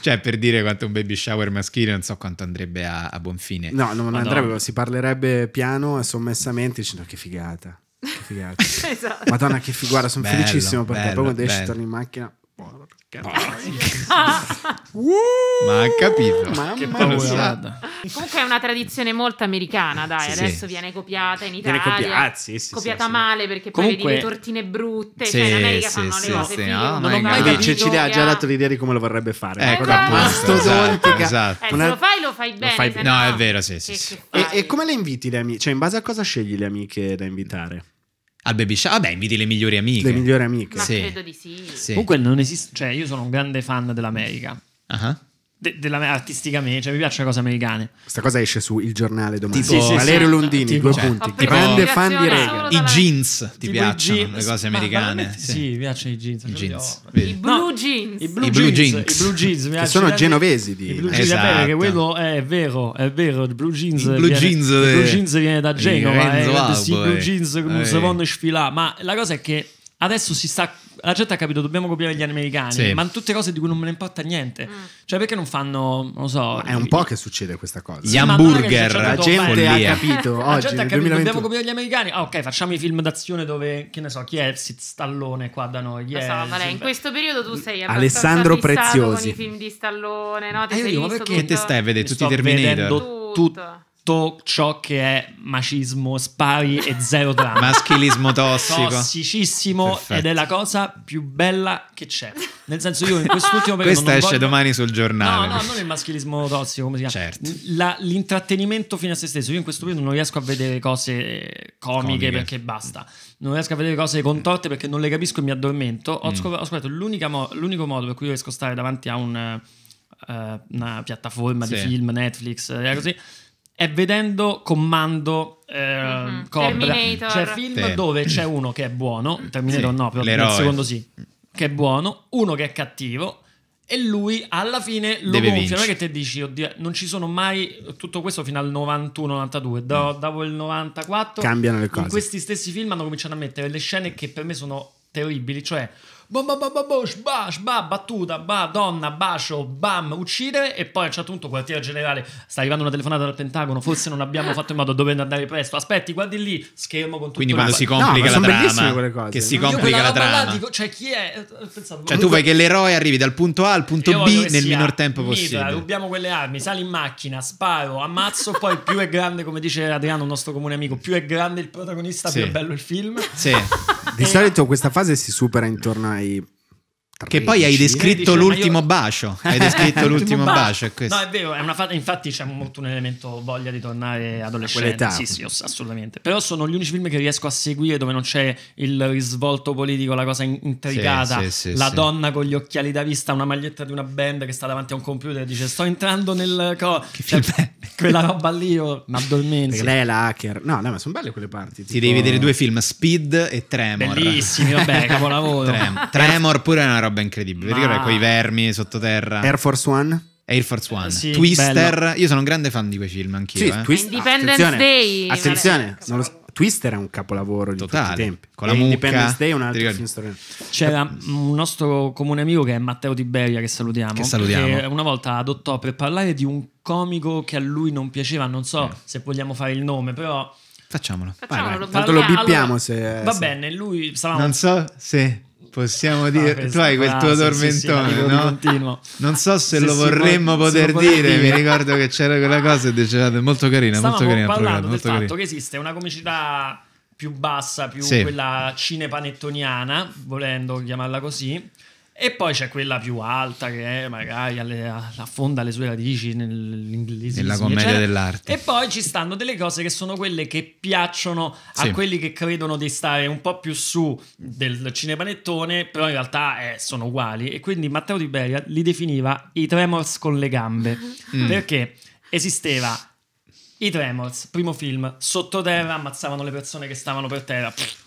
cioè, per dire quanto un baby shower maschile, non so quanto andrebbe a, a buon fine. No, non Madonna. andrebbe, si parlerebbe piano e sommessamente dicendo che figata. Che figata. esatto. Madonna, che figata, sono bello, felicissimo perché bello, poi quando esci torni in macchina. Buono ma ha capito mamma mia. comunque è una tradizione molto americana dai sì, adesso sì. viene copiata in Italia viene ah, copiata, sì, sì, copiata male perché comunque... poi vedi le tortine brutte sì, cioè in America sì, fanno sì, le cose sì, fighe oh ah, non ho mai capito Cecilia ha già dato l'idea di come lo vorrebbe fare ecco esatto. Ecco, mastodontica esatto. eh, se lo fai lo fai bene lo fai... No, no, è vero sì, sì, e, e come le inviti le amiche cioè in base a cosa scegli le amiche da invitare al baby shower? Vabbè, inviti le migliori amiche. Le migliori amiche. Ma sì. credo di sì. sì. Comunque non esiste... Cioè, io sono un grande fan dell'America. Ah. Uh-huh de- della, artisticamente, cioè mi piacciono le cose americane. Questa cosa esce su Il Giornale domani. Tipo, sì, sì, Valerio Londini, tipo, due cioè, punti. Tipo, grande fan di Reagan. I jeans ti piacciono, le cose americane. Sì. mi piacciono i jeans. I, jeans. I blue jeans. I blue, jeans. I blue jeans. che sono genovesi di... I blue jeans, esatto. perché quello è vero, è vero, il blue jeans... Il blue, viene, jeans, il blue jeans viene da Genova, eh, I blue jeans eh. come un eh. secondo sfilà, ma la cosa è che adesso si sta la gente ha capito, dobbiamo copiare gli americani, sì. ma tutte cose di cui non me ne importa niente. Mm. Cioè, perché non fanno, non lo so... Ma è un po' che succede questa cosa. Gli sì, hamburger, la gente ha capito, oggi, la gente ha capito, 2021. dobbiamo copiare gli americani. Ah, ok, facciamo i film d'azione dove, che ne so, chi è il Stallone qua da noi? Chi è, so, vabbè, in questo periodo tu sei Alessandro Preziosi. con i film di Stallone, no? Ti eh, sei io, visto perché tutto? te stai a vedere tutti i Terminator? Tutto. tutto tutto ciò che è macismo, spari e zero dramma. Maschilismo tossico. Tossicissimo Perfetto. ed è la cosa più bella che c'è. Nel senso io in quest'ultimo periodo... Questa esce voglio... domani sul giornale. No, no, non il maschilismo tossico, come si chiama? Certo. l'intrattenimento fino a se stesso. Io in questo periodo non riesco a vedere cose comiche, comiche. perché basta. Non riesco a vedere cose contorte perché non le capisco e mi addormento. Ho, mm. scop ho scoperto mo l'unico modo per cui riesco a stare davanti a un, eh, una piattaforma sì. di film, Netflix, eh, così è vedendo Comando eh, mm-hmm. Cobra. Cioè, film sì. dove c'è uno che è buono, Terminator sì, no, però il secondo sì, che è buono, uno che è cattivo. E lui alla fine lo Deve gonfia. Non è che te dici, oddio, non ci sono mai. Tutto questo fino al 91-92. Da, mm. Dopo il 94, cambiano le cose. In questi stessi film hanno cominciato a mettere le scene che per me sono terribili. Cioè, Bam, bam, bam, bosh, bash, ba, battuta, ba, donna, bacio, bam, uccidere. E poi a un certo punto, quartiere generale, sta arrivando una telefonata dal Pentagono. Forse non abbiamo fatto in modo, dovendo andare presto. Aspetti, guardi lì, schermo con tutto Quindi quando si complica no, la trama, che si complica la trama. Dico, cioè, chi è? Eh, pensavo, cioè, tu vuoi che l'eroe arrivi dal punto A al punto B nel minor tempo possibile. Rubiamo quelle armi, sali in macchina, sparo, ammazzo. Poi, più è grande, come dice Adriano, nostro comune amico, più è grande il protagonista, sì. più è bello il film. Sì. Di solito questa fase si supera intorno ai I Che poi hai descritto l'ultimo io... bacio. Hai descritto l'ultimo bacio. È no, è vero, è una fa- infatti c'è molto un elemento voglia di tornare adolescente. Sì, sì, assolutamente. Però sono gli unici film che riesco a seguire dove non c'è il risvolto politico, la cosa intricata, sì, sì, sì, la donna con gli occhiali da vista, una maglietta di una band che sta davanti a un computer e dice sto entrando nel... Co-". Cioè, quella roba lì io mi addormento. lei è la hacker. No, no, ma sono belle quelle parti. Tipo... Ti devi vedere due film, Speed e Tremor. Bellissimi, vabbè, capolavoro. Trem- Tremor pure è una roba roba incredibile. Ma... Con i vermi sottoterra. Air Force One? Air Force One, eh, sì, Twister. Bello. Io sono un grande fan di quei film anch'io. Sì, eh. Twist- Independence attenzione, Day. Attenzione, so. Twister è un capolavoro Totale, di tutti i tempi. Con la Independence Day è un altro film storico. C'era un nostro comune amico che è Matteo Tiberia che salutiamo. Che salutiamo. Che una volta adottò per parlare di un comico che a lui non piaceva, non so eh. se vogliamo fare il nome, però Facciamolo. Facciamolo vai, vai. Tanto lo bippiamo allora, se. Va bene, lui stavamo. Non so se possiamo ah, dire, ah, tu hai quel tuo tormentone, sì, sì, no? Continuo. Non so se, se lo vorremmo può, poter, se dire. dire, mi ricordo che c'era quella cosa e dicevate molto carina, Stavamo molto carina. Stavamo parlando del fatto che esiste una comicità più bassa, più sì. quella cinepanettoniana, volendo chiamarla così, e poi c'è quella più alta che è, eh, magari alle, affonda le sue radici nell'inglese. Nella commedia eccetera. dell'arte. E poi ci stanno delle cose che sono quelle che piacciono sì. a quelli che credono di stare un po' più su del cinepanettone, però in realtà eh, sono uguali. E quindi Matteo Di Beria li definiva i Tremors con le gambe, mm. perché esisteva i Tremors, primo film, sottoterra ammazzavano le persone che stavano per terra. Pff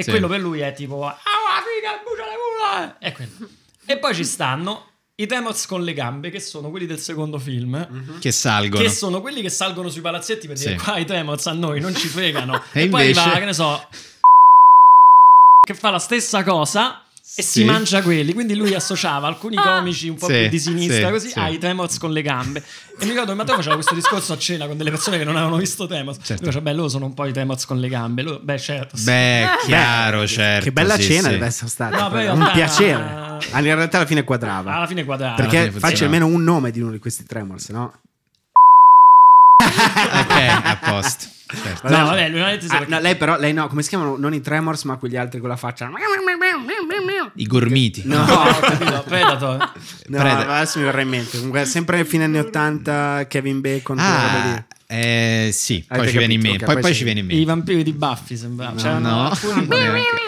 e sì. quello per lui è tipo... Ah, figa, brucia le mula! E, e poi ci stanno i Tenots con le gambe, che sono quelli del secondo film, mm-hmm. che salgono. Che sono quelli che salgono sui palazzetti per dire sì. qua i Tenots a noi non ci fregano. e, e invece... poi va, che ne so, che fa la stessa cosa e sì. si mangia quelli. Quindi lui associava alcuni ah. comici un po' sì, più di sinistra sì, così ai Temoz con le gambe. E mi ricordo che Matteo faceva questo discorso a cena con delle persone che non avevano visto Temoz. Certo. Lui diceva, beh, loro sono un po' i Temoz con le gambe. Lui, beh, certo. Eh, beh, chiaro, beh, certo. Che bella cena deve essere stata. No, però, un piacere. Allora, in realtà alla fine quadrava. Alla fine quadrava. Perché fine faccio almeno un nome di uno di questi Tremors, no? ok, a posto. Certo. No, vabbè, lui non è tesoro. Ah, no, lei però, lei no, come si chiamano? Non i Tremors, ma quegli altri con la faccia. I gormiti. No, capito, No, Predator. adesso mi verrà in mente. Comunque, sempre fine anni 80, Kevin Bacon. Ah, eh, sì, poi ci, capito, okay, poi, poi, poi ci viene in mente. I vampiri di Buffy sembrava. No, c'erano no. alcuni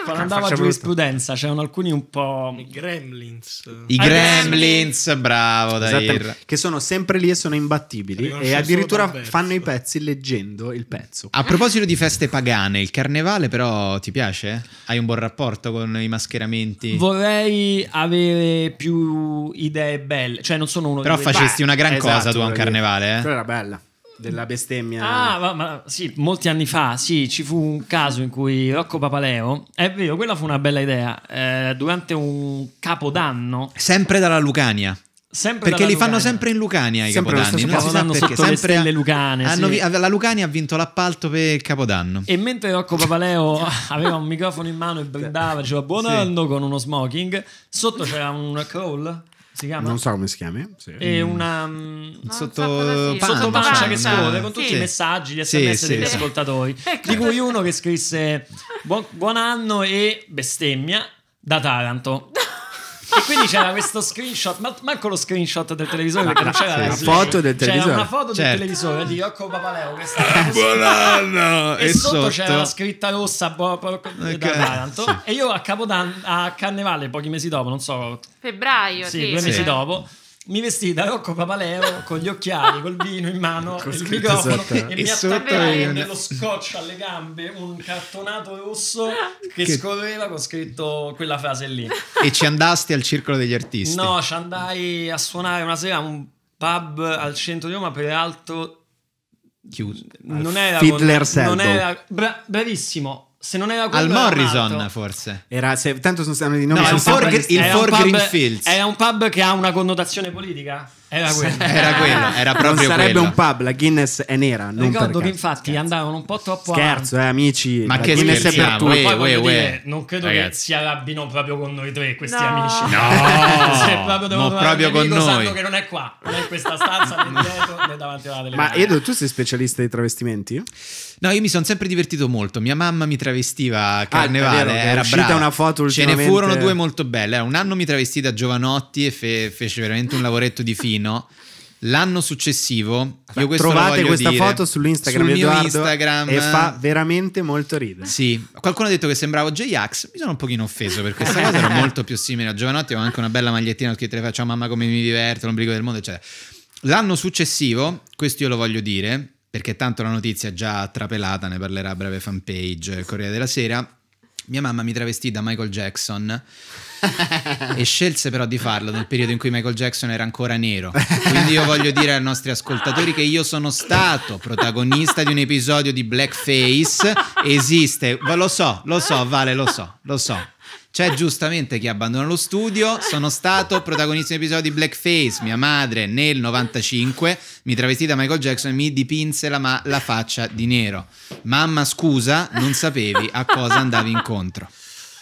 quando andava a giurisprudenza, c'erano alcuni un po'. I Gremlins. I Gremlins, bravo, dai. Che sono sempre lì e sono imbattibili. E addirittura fanno i pezzi leggendo il pezzo. A proposito di feste pagane, il carnevale, però, ti piace? Hai un buon rapporto con i mascheramenti? Vorrei avere più idee belle. Cioè, non sono uno Però facesti una gran cosa tu a un esatto, carnevale, Però eh. era bella della bestemmia. Ah, ma, ma, sì, molti anni fa, sì, ci fu un caso in cui Rocco Papaleo, è vero, quella fu una bella idea, eh, durante un capodanno. Sempre dalla Lucania. Sempre perché li fanno sempre in Lucania i sempre capodanni, non si sa perché sempre le Lucane. Hanno, sì. la Lucania ha vinto l'appalto per il capodanno. E mentre Rocco Papaleo aveva un microfono in mano e brindava, diceva buon anno sì. con uno smoking, sotto c'era un crawl si chiama? Non so come si chiama. Sì. È mm. una mm. Ah, sotto... sottopancia che esplode con tutti sì. i messaggi, gli sms sì, degli ascoltatori. Ecco. Di cui uno che scrisse buon, buon anno e bestemmia da Taranto. e quindi c'era questo screenshot, ma manco lo screenshot del televisore perché non ah, c'era la foto del televisore. C'era una foto certo. del televisore di Rocco Papaleo, questa eh, Buon anno! E, e sotto, sotto, c'era la scritta rossa bo- bo- okay. Taranto e io a Capodanno a Carnevale pochi mesi dopo, non so, febbraio, sì, sì due sì. mesi dopo mi vestì da Rocco Papaleo con gli occhiali, col vino in mano, il microfono sotto. e, e mi attaccavi nello scotch alle gambe un cartonato rosso che, che, scorreva con scritto quella frase lì. E ci andasti al circolo degli artisti? No, ci andai a suonare una sera a un pub al centro di Roma, peraltro chiuso. Non era, con, non era bra- bravissimo se non era quello Al Morrison, forse. Era, se, tanto sono stati di nome. No, il Four, il il four Greenfields. Era un pub che ha una connotazione politica? Era quello. era quello, era proprio non sarebbe quello. un pub, la Guinness è nera. Non Ricordo che infatti Scherzo. andavano un po' troppo Scherzo, eh, amici. Ma la che Guinness è per tutti. Poi uè, dire, non credo Ragazzi. che si arrabbino proprio con noi tre questi no. amici. No, se proprio devono no, proprio con noi. sanno che non è qua, non è in questa stanza, dietro, davanti alla televisione. Ma Edo, tu sei specialista di travestimenti? No, io mi sono sempre divertito molto. Mia mamma mi travestiva a ah, carnevale, ah, vero, era brava. una foto ultimamente. Ce ne furono due molto belle. Un anno mi travestì da Giovanotti e fe- fece veramente un lavoretto di fino. L'anno successivo, io questo trovate questa dire, foto sull'Instagram sul mio Instagram e fa veramente molto ridere. Sì, qualcuno ha detto che sembravo J-Ax, mi sono un pochino offeso perché questa cosa era molto più simile a Giovanotti, Ho anche una bella magliettina ho scritto "Ciao mamma, come mi diverto, l'ombrico del mondo", eccetera. L'anno successivo, questo io lo voglio dire, perché tanto la notizia è già trapelata, ne parlerà a breve fanpage eh, Corriere della Sera. Mia mamma mi travestì da Michael Jackson e scelse però di farlo nel periodo in cui Michael Jackson era ancora nero. Quindi io voglio dire ai nostri ascoltatori che io sono stato protagonista di un episodio di blackface. Esiste, lo so, lo so, Vale, lo so, lo so. C'è giustamente chi abbandona lo studio. Sono stato protagonista di un episodio di Blackface. Mia madre nel 95 mi travestì da Michael Jackson e mi dipinse la, ma- la faccia di nero. Mamma, scusa, non sapevi a cosa andavi incontro.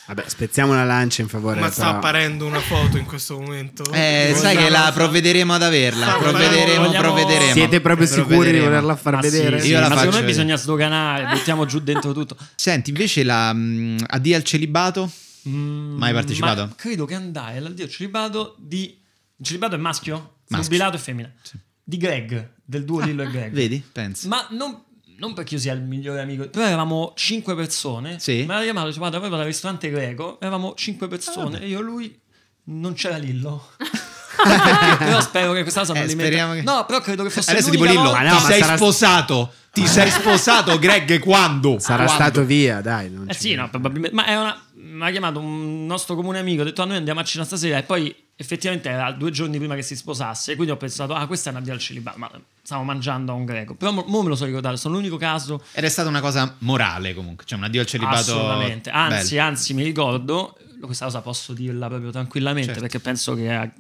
Vabbè, spezziamo la lancia in favore. Ma sta però. apparendo una foto in questo momento. Eh, sai che la provvederemo ad averla. Sta provvederemo, vogliamo... provvederemo. Siete proprio eh, sicuri di volerla far ah, vedere? Sì, sì. Io la Ma secondo me bisogna sdoganare, buttiamo giù dentro tutto. Senti, invece la mm, addio al celibato. Mm, Mai partecipato? Ma credo che andai all'addio celibato di... Celibato è maschio? maschio. Nubilato è femmina. Sì. Di Greg, del duo Lillo e ah, Greg. Vedi, penso. Ma non, non perché io sia il migliore amico, però eravamo cinque persone. Sì. Ma ha chiamato, dice, vado al ristorante greco, eravamo cinque ah, persone, ah, e io lui non c'era Lillo. però spero che questa cosa non eh, Che... No, però credo che fosse Adesso tipo Lillo, volta... no, ti sei sarà... sposato. Ti sei sposato, Greg, quando? Sarà quando? stato via, dai. Non eh sì, no, probabilmente. Ma è una... Mi ha chiamato un nostro comune amico, ha detto a ah, noi andiamo a cena stasera e poi effettivamente era due giorni prima che si sposasse, quindi ho pensato, ah, questa è una via al celibato, ma stavo mangiando a un greco. Però mo me lo so ricordare, sono l'unico caso... Ed è stata una cosa morale comunque, cioè un addio al celibato... Assolutamente, anzi, bello. anzi, mi ricordo, questa cosa posso dirla proprio tranquillamente certo. perché penso che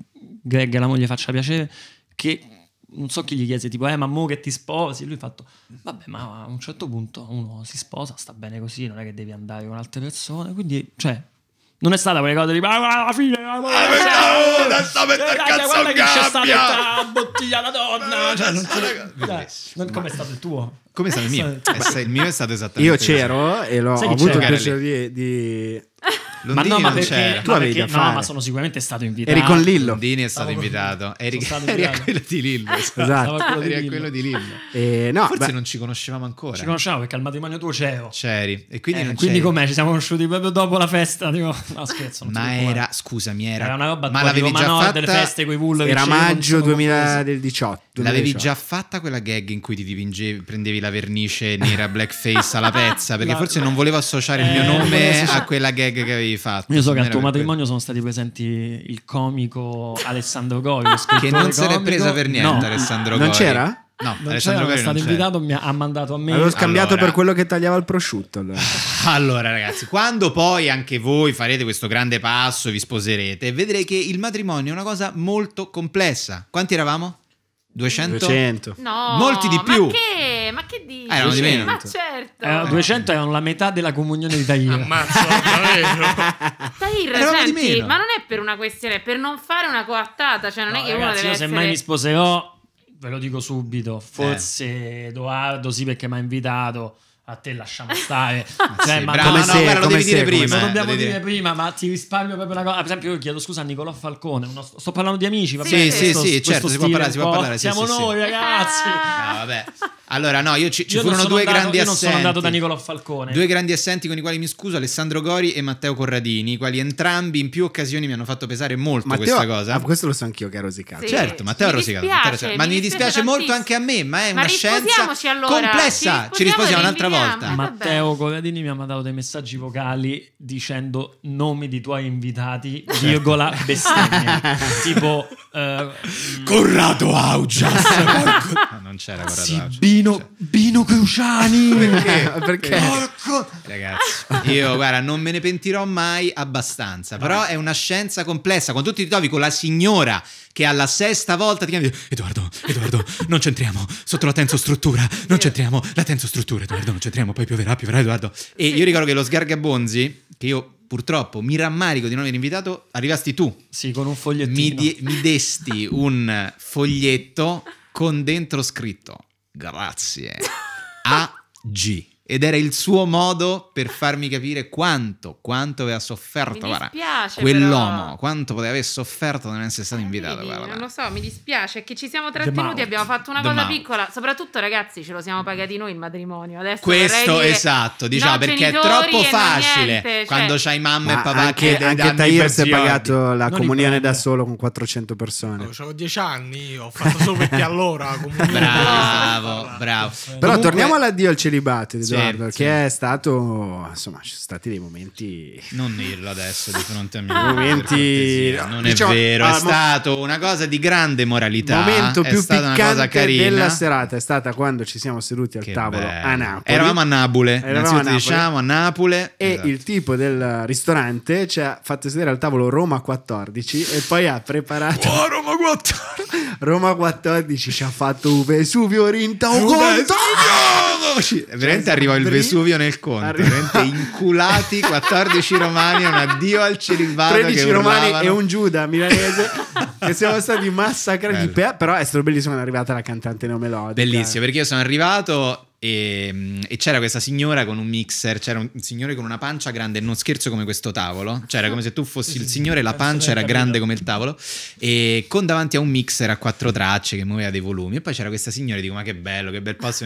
Greg alla moglie faccia piacere, che non so chi gli chiese, tipo, eh, ma mo che ti sposi? E lui ha fatto, vabbè, ma a un certo punto uno si sposa, sta bene così, non è che devi andare con altre persone, quindi, cioè, non è stata quella cosa di ah, alla fine la moglie ah, sta mettendo il cazzo guarda che c'è stata la bottiglia la donna ah, cioè, cioè, non sono, dai, com'è stato il tuo? come è stato il mio? Eh, eh, il mio è stato esattamente io c'ero e l'ho avuto il piacere di Londini ma no, ma perché, c'era. tu avevi perché, no, ma sono sicuramente stato invitato. Eri con Lillo. Londini è stato Stavo invitato. Eri, stato eri invitato. a quello di Lillo. Esatto. esatto. Quello eri di Lillo. a quello di Lillo. Eh, no, Forse beh, non ci conoscevamo ancora. Ci conoscevamo perché al matrimonio tuo c'ero. C'eri. E quindi, eh, quindi com'è? Ci siamo conosciuti proprio dopo la festa. Tipo... No, scherzo. ma era, scusami, era, era una roba ma l'avevi tipo, già ma no, fatta... delle feste coi vullo. Era maggio 2018. L'avevi già fatta quella gag in cui ti dipingevi, prendevi la vernice nera blackface alla pezza? Perché forse non volevo associare il eh, mio nome a quella gag gag che avevi fatto. Io so che al tuo matrimonio quello. sono stati presenti il comico Alessandro Gori, che non se l'è presa per niente no. Alessandro Gori. Non c'era? No, non Alessandro Gori è stato invitato, mi ha, ha mandato a me. L'ho scambiato allora, per quello che tagliava il prosciutto. Allora. allora. ragazzi, quando poi anche voi farete questo grande passo, vi sposerete, vedrete che il matrimonio è una cosa molto complessa. Quanti eravamo? 200? 200. No, molti di più. Ma che, ma che dici? Eh, di meno. Ma certo. Eh, 200 erano la metà della comunione di Tahir. Ammazzo, Tahir, senti, ma non è per una questione, è per non fare una coattata, cioè non no, è che ragazzi, uno deve io essere... se mai mi sposerò, ve lo dico subito, forse eh. Edoardo sì perché mi ha invitato a te lasciamo stare. Ah, cioè, sì, ma bravo, no, sei, lo devi sei, dire prima. Eh, lo dobbiamo dire prima, ma ti risparmio proprio una cosa. Per esempio, io chiedo scusa a Nicolò Falcone. Uno, sto parlando di amici, va sì, bene? Sì, questo, sì, certo, questo certo, si può parlare, si può parlare. Siamo sì, noi, ragazzi. No, vabbè. Allora, no, io ci, ci io furono due andato, grandi io assenti. sono andato da Nicolò Falcone. Due grandi assenti con i quali mi scuso, Alessandro Gori e Matteo Corradini, i quali entrambi in più occasioni mi hanno fatto pesare molto Matteo, questa cosa. Ah, questo lo so anch'io che ha rosicato. Sì, certo, Matteo ha rosicato. Dispiace, ma mi dispiace, molto anche a me, ma è ma una scienza allora, complessa. Ci risposiamo, un'altra volta. Eh, Matteo Corradini mi ha mandato dei messaggi vocali dicendo nomi di tuoi invitati, certo. virgola, bestemmia. tipo... Uh, Corrado Augias! no, non c'era Corrado Augias. Bino, cioè. Bino Cruciani perché? perché? Porco. Ragazzi, io guarda, non me ne pentirò mai abbastanza. Però no. è una scienza complessa. Quando tu ti trovi con la signora che alla sesta volta ti chiama Edoardo, Edoardo, non c'entriamo sotto la tensostruttura, non c'entriamo la tensostruttura, Edoardo, non c'entriamo, poi pioverà, pioverà Edoardo. E io ricordo che lo Sgargabonzi, che io purtroppo mi rammarico di non aver invitato, arrivasti tu. Sì, con un fogliettino. Mi, mi desti un foglietto con dentro scritto Grazie. A G ed era il suo modo per farmi capire quanto, quanto aveva sofferto. Mi dispiace, quell'uomo, però. quanto poteva aver sofferto non essere stato invitato. Vedi, Non lo so, mi dispiace che ci siamo trattenuti, abbiamo fatto una The cosa mouth. piccola. Soprattutto, ragazzi, ce lo siamo pagati noi il matrimonio. Adesso Questo dire, esatto, diciamo no, perché è troppo facile niente, cioè quando cioè... c'hai mamma Ma e papà anche, che anche Tahir si è pagato la non comunione da solo con 400 persone. Oh, avevo 10 anni, ho fatto solo perché allora. Bravo, bravo. Però Comunque, torniamo all'addio al celibato. Sì, scherzi. Perché è stato, insomma, ci sono stati dei momenti... Non dirlo adesso di fronte a me. momenti... Non diciamo, è vero, è ah, stato una cosa di grande moralità. Il momento più piccante della serata è stata quando ci siamo seduti al che tavolo bello. a Napoli. Eravamo a Napoli, Eravamo a Napoli. diciamo a Napoli. E esatto. il tipo del ristorante ci ha fatto sedere al tavolo Roma 14 e poi ha preparato... Oh, Roma 14! Roma 14 ci ha fatto un Vesuvio Rintaugonta! Vesuvio! veloci. Cioè, veramente arrivò il Vesuvio nel conto. Arri- veramente inculati 14 romani, un addio al celibato. 13 romani e un Giuda milanese che siamo stati massacrati. Bello. Però è stato bellissimo. È arrivata la cantante neomelodica. Bellissimo perché io sono arrivato e, ehm, e, c'era questa signora con un mixer, c'era un signore con una pancia grande, non scherzo come questo tavolo, c'era cioè come se tu fossi il signore, la pancia era grande come il tavolo, e con davanti a un mixer a quattro tracce che muoveva dei volumi, e poi c'era questa signora, dico ma che bello, che bel posto,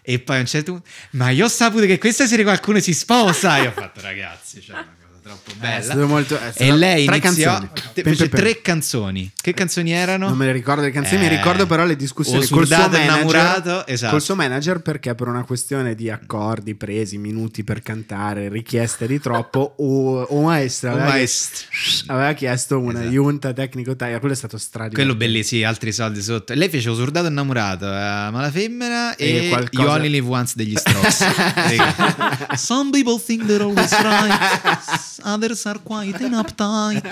e poi a un certo punto, ma io ho saputo che questa sera qualcuno si sposa, e ho fatto ragazzi, cioè troppo bella. Eh, molto, e lei tre iniziò, canzoni. Te, fece Pepe. tre canzoni. Che eh, canzoni erano? Non me le ricordo le canzoni, eh, mi ricordo però le discussioni col suo, manager, esatto. col suo manager perché per una questione di accordi presi, minuti per cantare, richieste di troppo, o, o maestra aveva, maestro. aveva chiesto una esatto. giunta tecnico taglia, quello è stato stradivato. Quello bellissimo, sì, altri soldi sotto. Lei fece Usurdato innamorato, eh, ma la femmina e, e qualcosa... You Only Live Once degli Strokes. Some people think they're always right. others are quiet and uptight.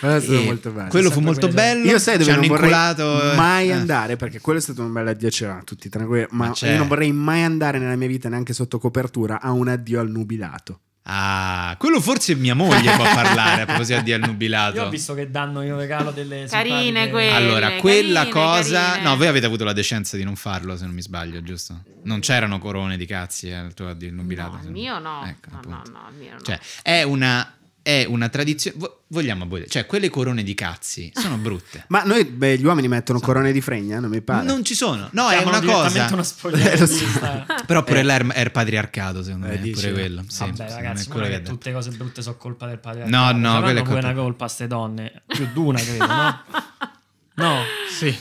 Quello è stato eh, molto bello. Quello fu molto bello. Io sai dove non inculato... vorrei eh. mai eh. andare perché quello è stato un bel addio a Cera, tutti tranquilli, ma, ma io non certo. vorrei mai andare nella mia vita neanche sotto copertura a un addio al nubilato. Ah, quello forse è mia moglie può parlare a proposito di annubilato. Io ho visto che danno io regalo delle carine quelle. Allora, quella carine, cosa carine. No, voi avete avuto la decenza di non farlo, se non mi sbaglio, giusto? Non c'erano corone di cazzi eh, al tuo annubilato. No, il mio no. Ecco, no, no, no, il mio no. Cioè, è una è una tradizione. Vogliamo abolire, cioè quelle corone di cazzi sono brutte. Ma noi, beh, gli uomini mettono sono... corone di fregna, non mi pare. Non ci sono, no, Chiamano è una cosa. Uno eh, so. Però pure eh. là è il patriarcato, secondo eh, me, dici, pure eh. quello. Sì, Vabbè, ragazzi, pure che tutte le cose brutte sono colpa del patriarcato. No, no, cioè, quella è colpa. una colpa ste donne, più di una, credo, no? No, sì.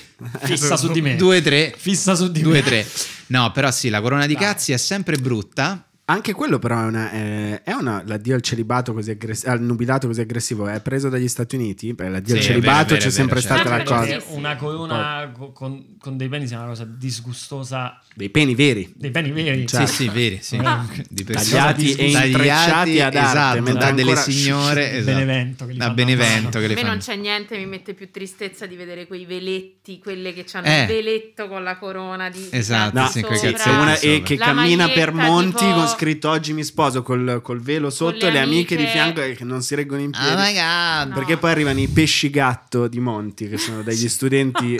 Fissa su di me. Due, tre. Fissa su di due, me. Due, tre. No, però sì, la corona di Dai. cazzi è sempre brutta anche quello però è una, eh, è una l'addio al celibato così aggressivo, al nubilato così aggressivo, è preso dagli Stati Uniti? Beh, l'addio sì, al celibato c'è sempre certo. stata la cosa. Una corona oh. con, con, dei peni sia una cosa disgustosa. Dei peni veri. Dei peni veri. Cioè, sì, sì, veri, sì. Ah. Tagliati e intrecciati ad arte. Esatto, da delle signore. Esatto. Benevento. Che da Benevento. Che a me non c'è niente, mi mette più tristezza di vedere quei veletti, quelle che hanno eh. il veletto con la corona di Esatto, no, sì, sopra, una, e che cammina per monti con scritto oggi mi sposo col, col velo sotto e le, le amiche... amiche di fianco eh, che non si reggono in oh piedi. Oh my God. Perché no. poi arrivano i pesci gatto di Monti, che sono degli studenti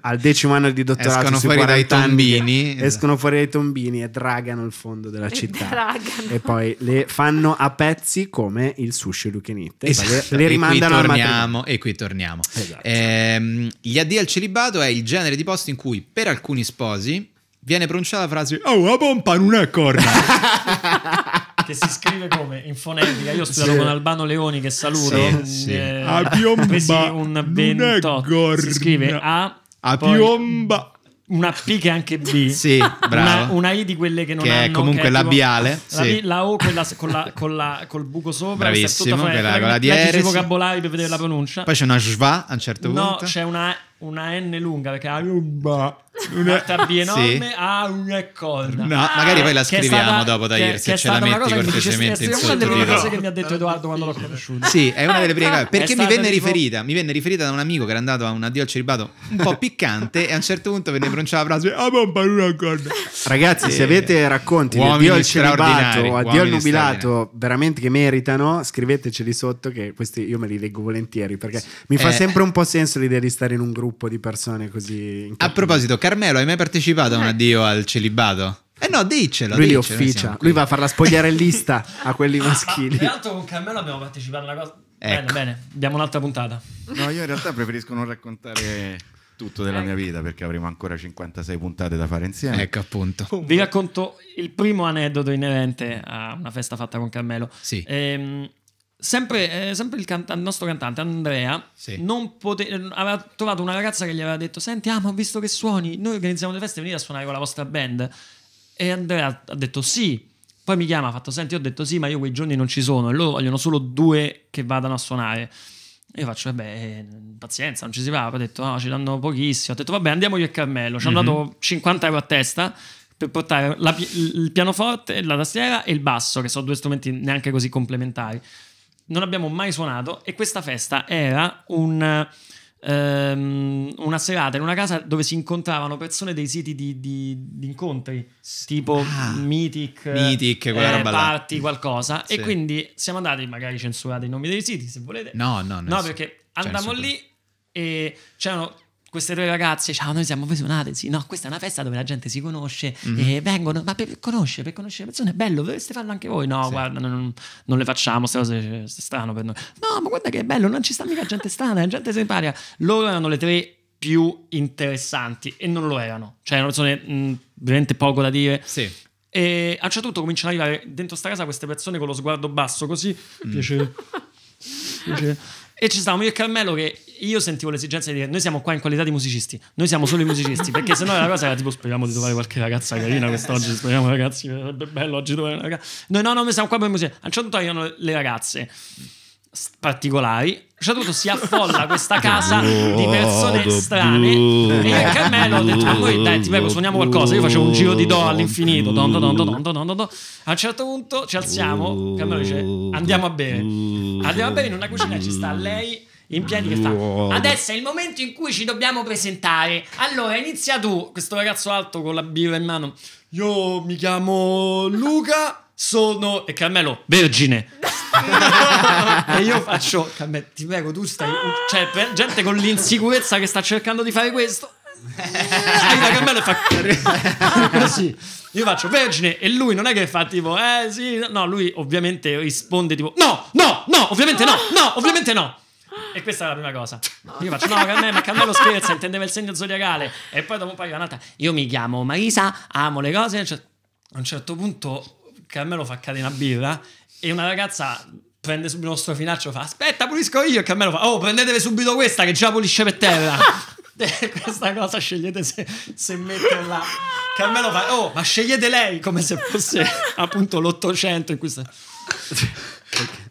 al decimo anno di dottorato. Escono fuori dai tombini. escono fuori dai tombini e dragano il fondo della città. Dragano. E poi le fanno a pezzi come il sushi luchinite. Esatto. Le, rimandano e qui torniamo, E qui torniamo. Esatto. Eh, gli addi al celibato è il genere di posto in cui per alcuni sposi viene pronunciata la frase Oh, la pompa non è corna! che si scrive come? In fonetica. Io ho studiato sì. con Albano Leoni, che saluto. Sì, eh, sì. Eh, a piomba un 28. Si scrive A... A piomba una P che è anche B. Sì, una, una, I di quelle che non che hanno. È comunque che è labiale. Tipo, sì. la, la, O quella, con la, con la, col buco sopra. Bravissimo, quella, quella, quella di R. vocabolari per vedere la pronuncia. Poi c'è una schwa a un certo no, punto. No, c'è una una N lunga perché ha una, una tabby enorme sì. una corda no, magari poi la scriviamo stata, dopo da Irsi ce, ce la metti cortesemente in sotto è una delle prime cose che mi ha detto Edoardo quando l'ho conosciuto sì è una delle prime cose perché mi venne tipo... riferita mi venne riferita da un amico che era andato a un addio al celibato un po' piccante e a un certo punto venne pronunciata la frase ah ma una corda ragazzi se eh, avete racconti di addio al celibato o addio al nubilato veramente che meritano scriveteceli sotto che questi io me li leggo volentieri perché mi fa eh. sempre un po' senso l'idea di stare in un gruppo gruppo di persone così. A proposito, Carmelo, hai mai partecipato a un eh. addio al celibato? Eh no, diccelo. Lui li ufficia. lui va a far la spogliarellista a quelli maschili. Ah, ma, peraltro con Carmelo abbiamo partecipato a una cosa. Ecco. Bene, bene, diamo un'altra puntata. No, io in realtà preferisco non raccontare tutto della mia ecco. vita perché avremo ancora 56 puntate da fare insieme. Ecco appunto. Vi racconto il primo aneddoto inerente a una festa fatta con Carmelo. Sì. Ehm, Sempre, eh, sempre il, canta- il, nostro cantante Andrea sì. pote- aveva trovato una ragazza che gli aveva detto: Senti, ah, ma ho visto che suoni, noi organizziamo delle feste, venite a suonare con la vostra band. E Andrea ha detto sì. Poi mi chiama, ha fatto: Senti, io ho detto sì, ma io quei giorni non ci sono e loro vogliono solo due che vadano a suonare. E io faccio, vabbè, eh eh, pazienza, non ci si va. ha detto, no, ci danno pochissimo. ha detto, vabbè, andiamo io e Carmelo. Ci hanno mm-hmm. dato 50 euro a testa per portare la, il pianoforte, la tastiera e il basso, che sono due strumenti neanche così complementari non abbiamo mai suonato e questa festa era un, um, una serata in una casa dove si incontravano persone dei siti di, di, di incontri, tipo ah, Mythic, Mythic eh, Party, qualcosa. Sì. E quindi siamo andati, magari censurate i nomi dei siti se volete. No, no, no. No, perché cioè, andammo lì e c'erano queste due ragazze, ciao, noi siamo Vesunate, sì, no, questa è una festa dove la gente si conosce mm-hmm. e vengono, ma per, conoscere, per conoscere le persone è bello, dovreste farlo anche voi, no, sì. guarda, non, non, le facciamo, queste cose strano per noi, no, ma guarda che è bello, non ci sta mica gente strana, è gente simpatica, loro erano le tre più interessanti e non lo erano, cioè erano persone mh, veramente poco da dire. Sì. E a un certo punto cominciano ad arrivare dentro sta casa queste persone con lo sguardo basso, così mm. piacere. piacere. E ci stavamo io e Carmelo che io sentivo l'esigenza di dire noi siamo qua in qualità di musicisti, noi siamo solo i musicisti, perché sennò la cosa era tipo speriamo di trovare qualche ragazza carina quest'oggi, speriamo ragazzi, sarebbe bello oggi trovare una ragazza. Noi no, no, noi siamo qua per i musicisti. A un certo punto arrivano le ragazze particolari a si affolla questa casa di persone strane e io e Carmelo ho detto ma noi dai ti prego suoniamo qualcosa io facevo un giro di do all'infinito don, don, don, don, don, don, a un certo punto ci alziamo Carmelo dice andiamo a bere andiamo a bere in una cucina ci sta lei in piedi che fa adesso è il momento in cui ci dobbiamo presentare allora inizia tu questo ragazzo alto con la birra in mano io mi chiamo Luca sono e Carmelo vergine e io faccio Carmelo ti prego tu stai cioè per gente con l'insicurezza che sta cercando di fare questo arriva Carmelo e fa così io faccio vergine e lui non è che fa tipo eh sì no lui ovviamente risponde tipo no no no ovviamente no no ovviamente no e questa è la prima cosa. Io faccio, no, Carmelo, ma Carmelo scherza, intendeva il segno zodiacale. E poi dopo un paio di annate, io mi chiamo Marisa, amo le cose. Cioè, a un certo punto che a me lo fa cadere una birra e una ragazza prende subito uno strofinaccio e fa aspetta pulisco io che a me lo fa oh prendetevi subito questa che già pulisce per terra eh, questa cosa scegliete se, se metterla lo fa oh ma scegliete lei come se fosse appunto l'ottocento in cui sta... okay.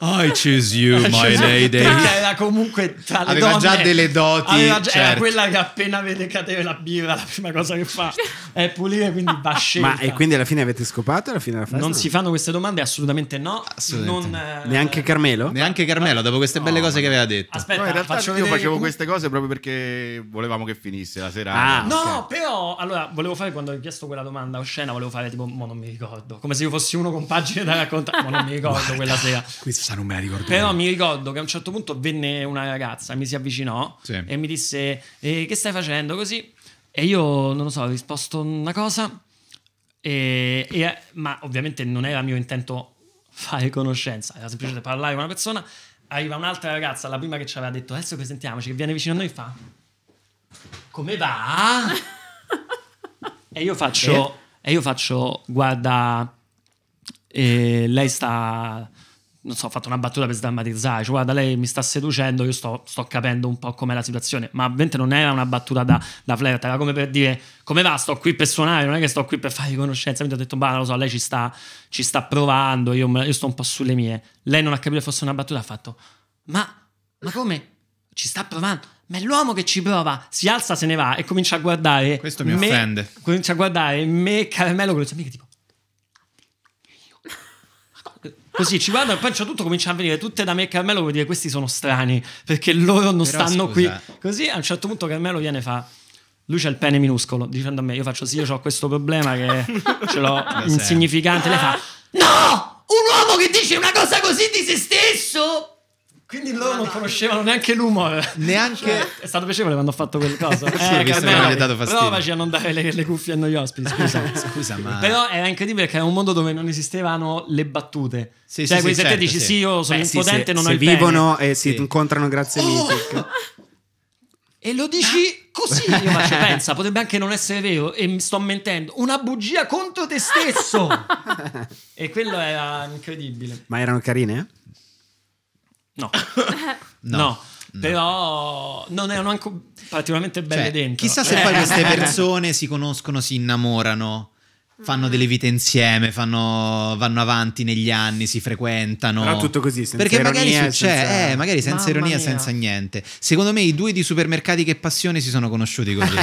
I choose you, my lady. Era comunque tra le aveva donne, già delle doti. già, certo. Era quella che appena vede cadere la birra, la prima cosa che fa è pulire, quindi va scelta. Ma e quindi alla fine avete scopato? Alla fine alla festa? Non si fanno queste domande? Assolutamente no. Assolutamente. Non, eh, Neanche Carmelo? Neanche Carmelo, dopo queste belle no, cose che aveva detto. Aspetta, no, in realtà io vedere... facevo queste cose proprio perché volevamo che finisse la serata. Ah, no, okay. però allora volevo fare quando ho chiesto quella domanda o scena, volevo fare tipo, ma non mi ricordo, come se io fossi uno con pagine da raccontare, ma non mi ricordo ricordo quella sera. Questa non me la ricordo. Eh, Però bene. mi ricordo che a un certo punto venne una ragazza, mi si avvicinò sì. e mi disse: eh, Che stai facendo così? E io non lo so, ho risposto una cosa, e, e, ma ovviamente non era mio intento fare conoscenza, era semplicemente parlare con una persona. Arriva un'altra ragazza, la prima che ci aveva detto adesso presentiamoci, che viene vicino a noi e fa come va? e io faccio, eh? e io faccio guarda e lei sta non so, ho fatto una battuta per sdrammatizzare, cioè, guarda, lei mi sta seducendo, io sto, sto capendo un po' com'è la situazione, ma ovviamente non era una battuta da, da flirt, era come per dire, come va, sto qui per suonare, non è che sto qui per fare conoscenza, mi ho detto, bah, non lo so, lei ci sta, ci sta provando, io, io, sto un po' sulle mie, lei non ha capito che fosse una battuta, ha fatto, ma, ma come, ci sta provando? Ma è l'uomo che ci prova, si alza, se ne va e comincia a guardare. Questo mi me, offende. Comincia a guardare me, e Carmelo, con le sue amiche, tipo, Così ci guardano e poi a un certo punto cominciano a venire tutte da me e Carmelo come dire questi sono strani perché loro non Però stanno scusa. qui. Così a un certo punto Carmelo viene e fa lui c'ha il pene minuscolo dicendo a me io faccio sì io ho questo problema che ce l'ho insignificante. Lei fa no! Un uomo che dice una cosa così di se stesso quindi loro no, non conoscevano neanche l'umor. Eh. Neanche. Cioè, è stato piacevole quando ho fatto quel coso. sì, eh, visto che mi dato fastidio. Provaci a non dare le, le cuffie a noi ospiti. Scusa, scusa, ma. Però era incredibile perché era un mondo dove non esistevano le battute. Sì, cioè, sì, quindi sì, se certo, te dici sì, io sono Beh, impotente, sì, non se ho il vivono pene. e si incontrano grazie a oh! Mythic. E lo dici così, io faccio, pensa, potrebbe anche non essere vero e mi sto mentendo. Una bugia contro te stesso. e quello era incredibile. Ma erano carine? eh No. no. no. No. però non erano anche particolarmente belle cioè, dentro. Chissà se poi queste persone si conoscono, si innamorano. Fanno delle vite insieme, fanno, vanno avanti negli anni, si frequentano. Però tutto così, senza Perché ironia, magari succede, senza... eh, magari senza Mamma ironia, mia. senza niente. Secondo me i due di supermercati che passione si sono conosciuti così.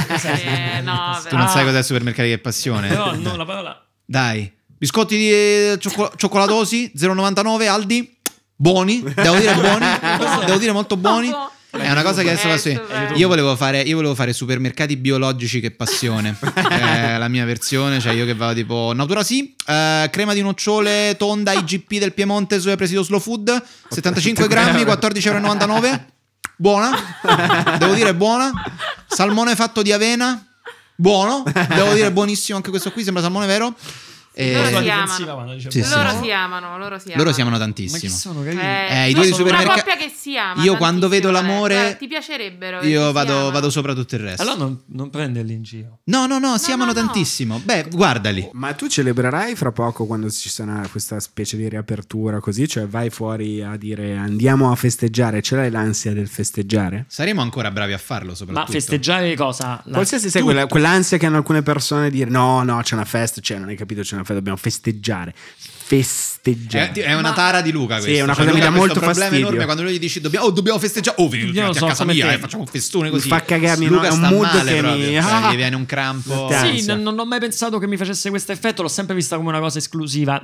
eh, no, tu non sai cos'è supermercati che passione. Però no, la parola. Dai. Biscotti di eh, cioccol- cioccolatosi 0,99 Aldi buoni, devo dire buoni, devo dire molto buoni. È una cosa che adesso eh, faccio io. volevo fare, io volevo fare supermercati biologici che passione. è eh, la mia versione, cioè io che vado tipo Natura sì, eh, crema di nocciole tonda IGP del Piemonte su presidio Slow Food, 75 grammi, 14,99 euro. Buona, devo dire buona. Salmone fatto di avena, buono, devo dire buonissimo anche questo qui, sembra salmone vero. E... Eh, loro, si amano. Sì, sì. loro si amano. Loro si amano, loro si amano. tantissimo. Ma sono Eh, eh, I due sono supermerc- una coppia che si ama. Io quando vedo l'amore, eh, ti piacerebbero. Io vado, vado, sopra tutto il resto. Allora non, non prenderli in giro. No, no, no, si no, amano no, tantissimo. No. Beh, guardali. Oh, ma tu celebrerai fra poco quando ci sarà questa specie di riapertura così? Cioè vai fuori a dire andiamo a festeggiare. Ce l'hai l'ansia del festeggiare? Saremo ancora bravi a farlo soprattutto. Ma festeggiare cosa? La... Qualsiasi sai quella, quell'ansia che hanno alcune persone di dire no, no, c'è una festa, cioè non hai capito, c'è una dobbiamo festeggiare. Festeggiare. È, eh, è una tara di Luca questa. Sì, è una cioè, cosa che mi dà molto fastidio. problema enorme quando lui gli dici dobbiamo, oh, dobbiamo festeggiare. Oh, venite a so, casa mia eh, facciamo un festone così. Mi fa cagare, Luca no, è un mood male che mi... Ah, gli viene un crampo. Sì, non, non ho mai pensato che mi facesse questo effetto, l'ho sempre vista come una cosa esclusiva,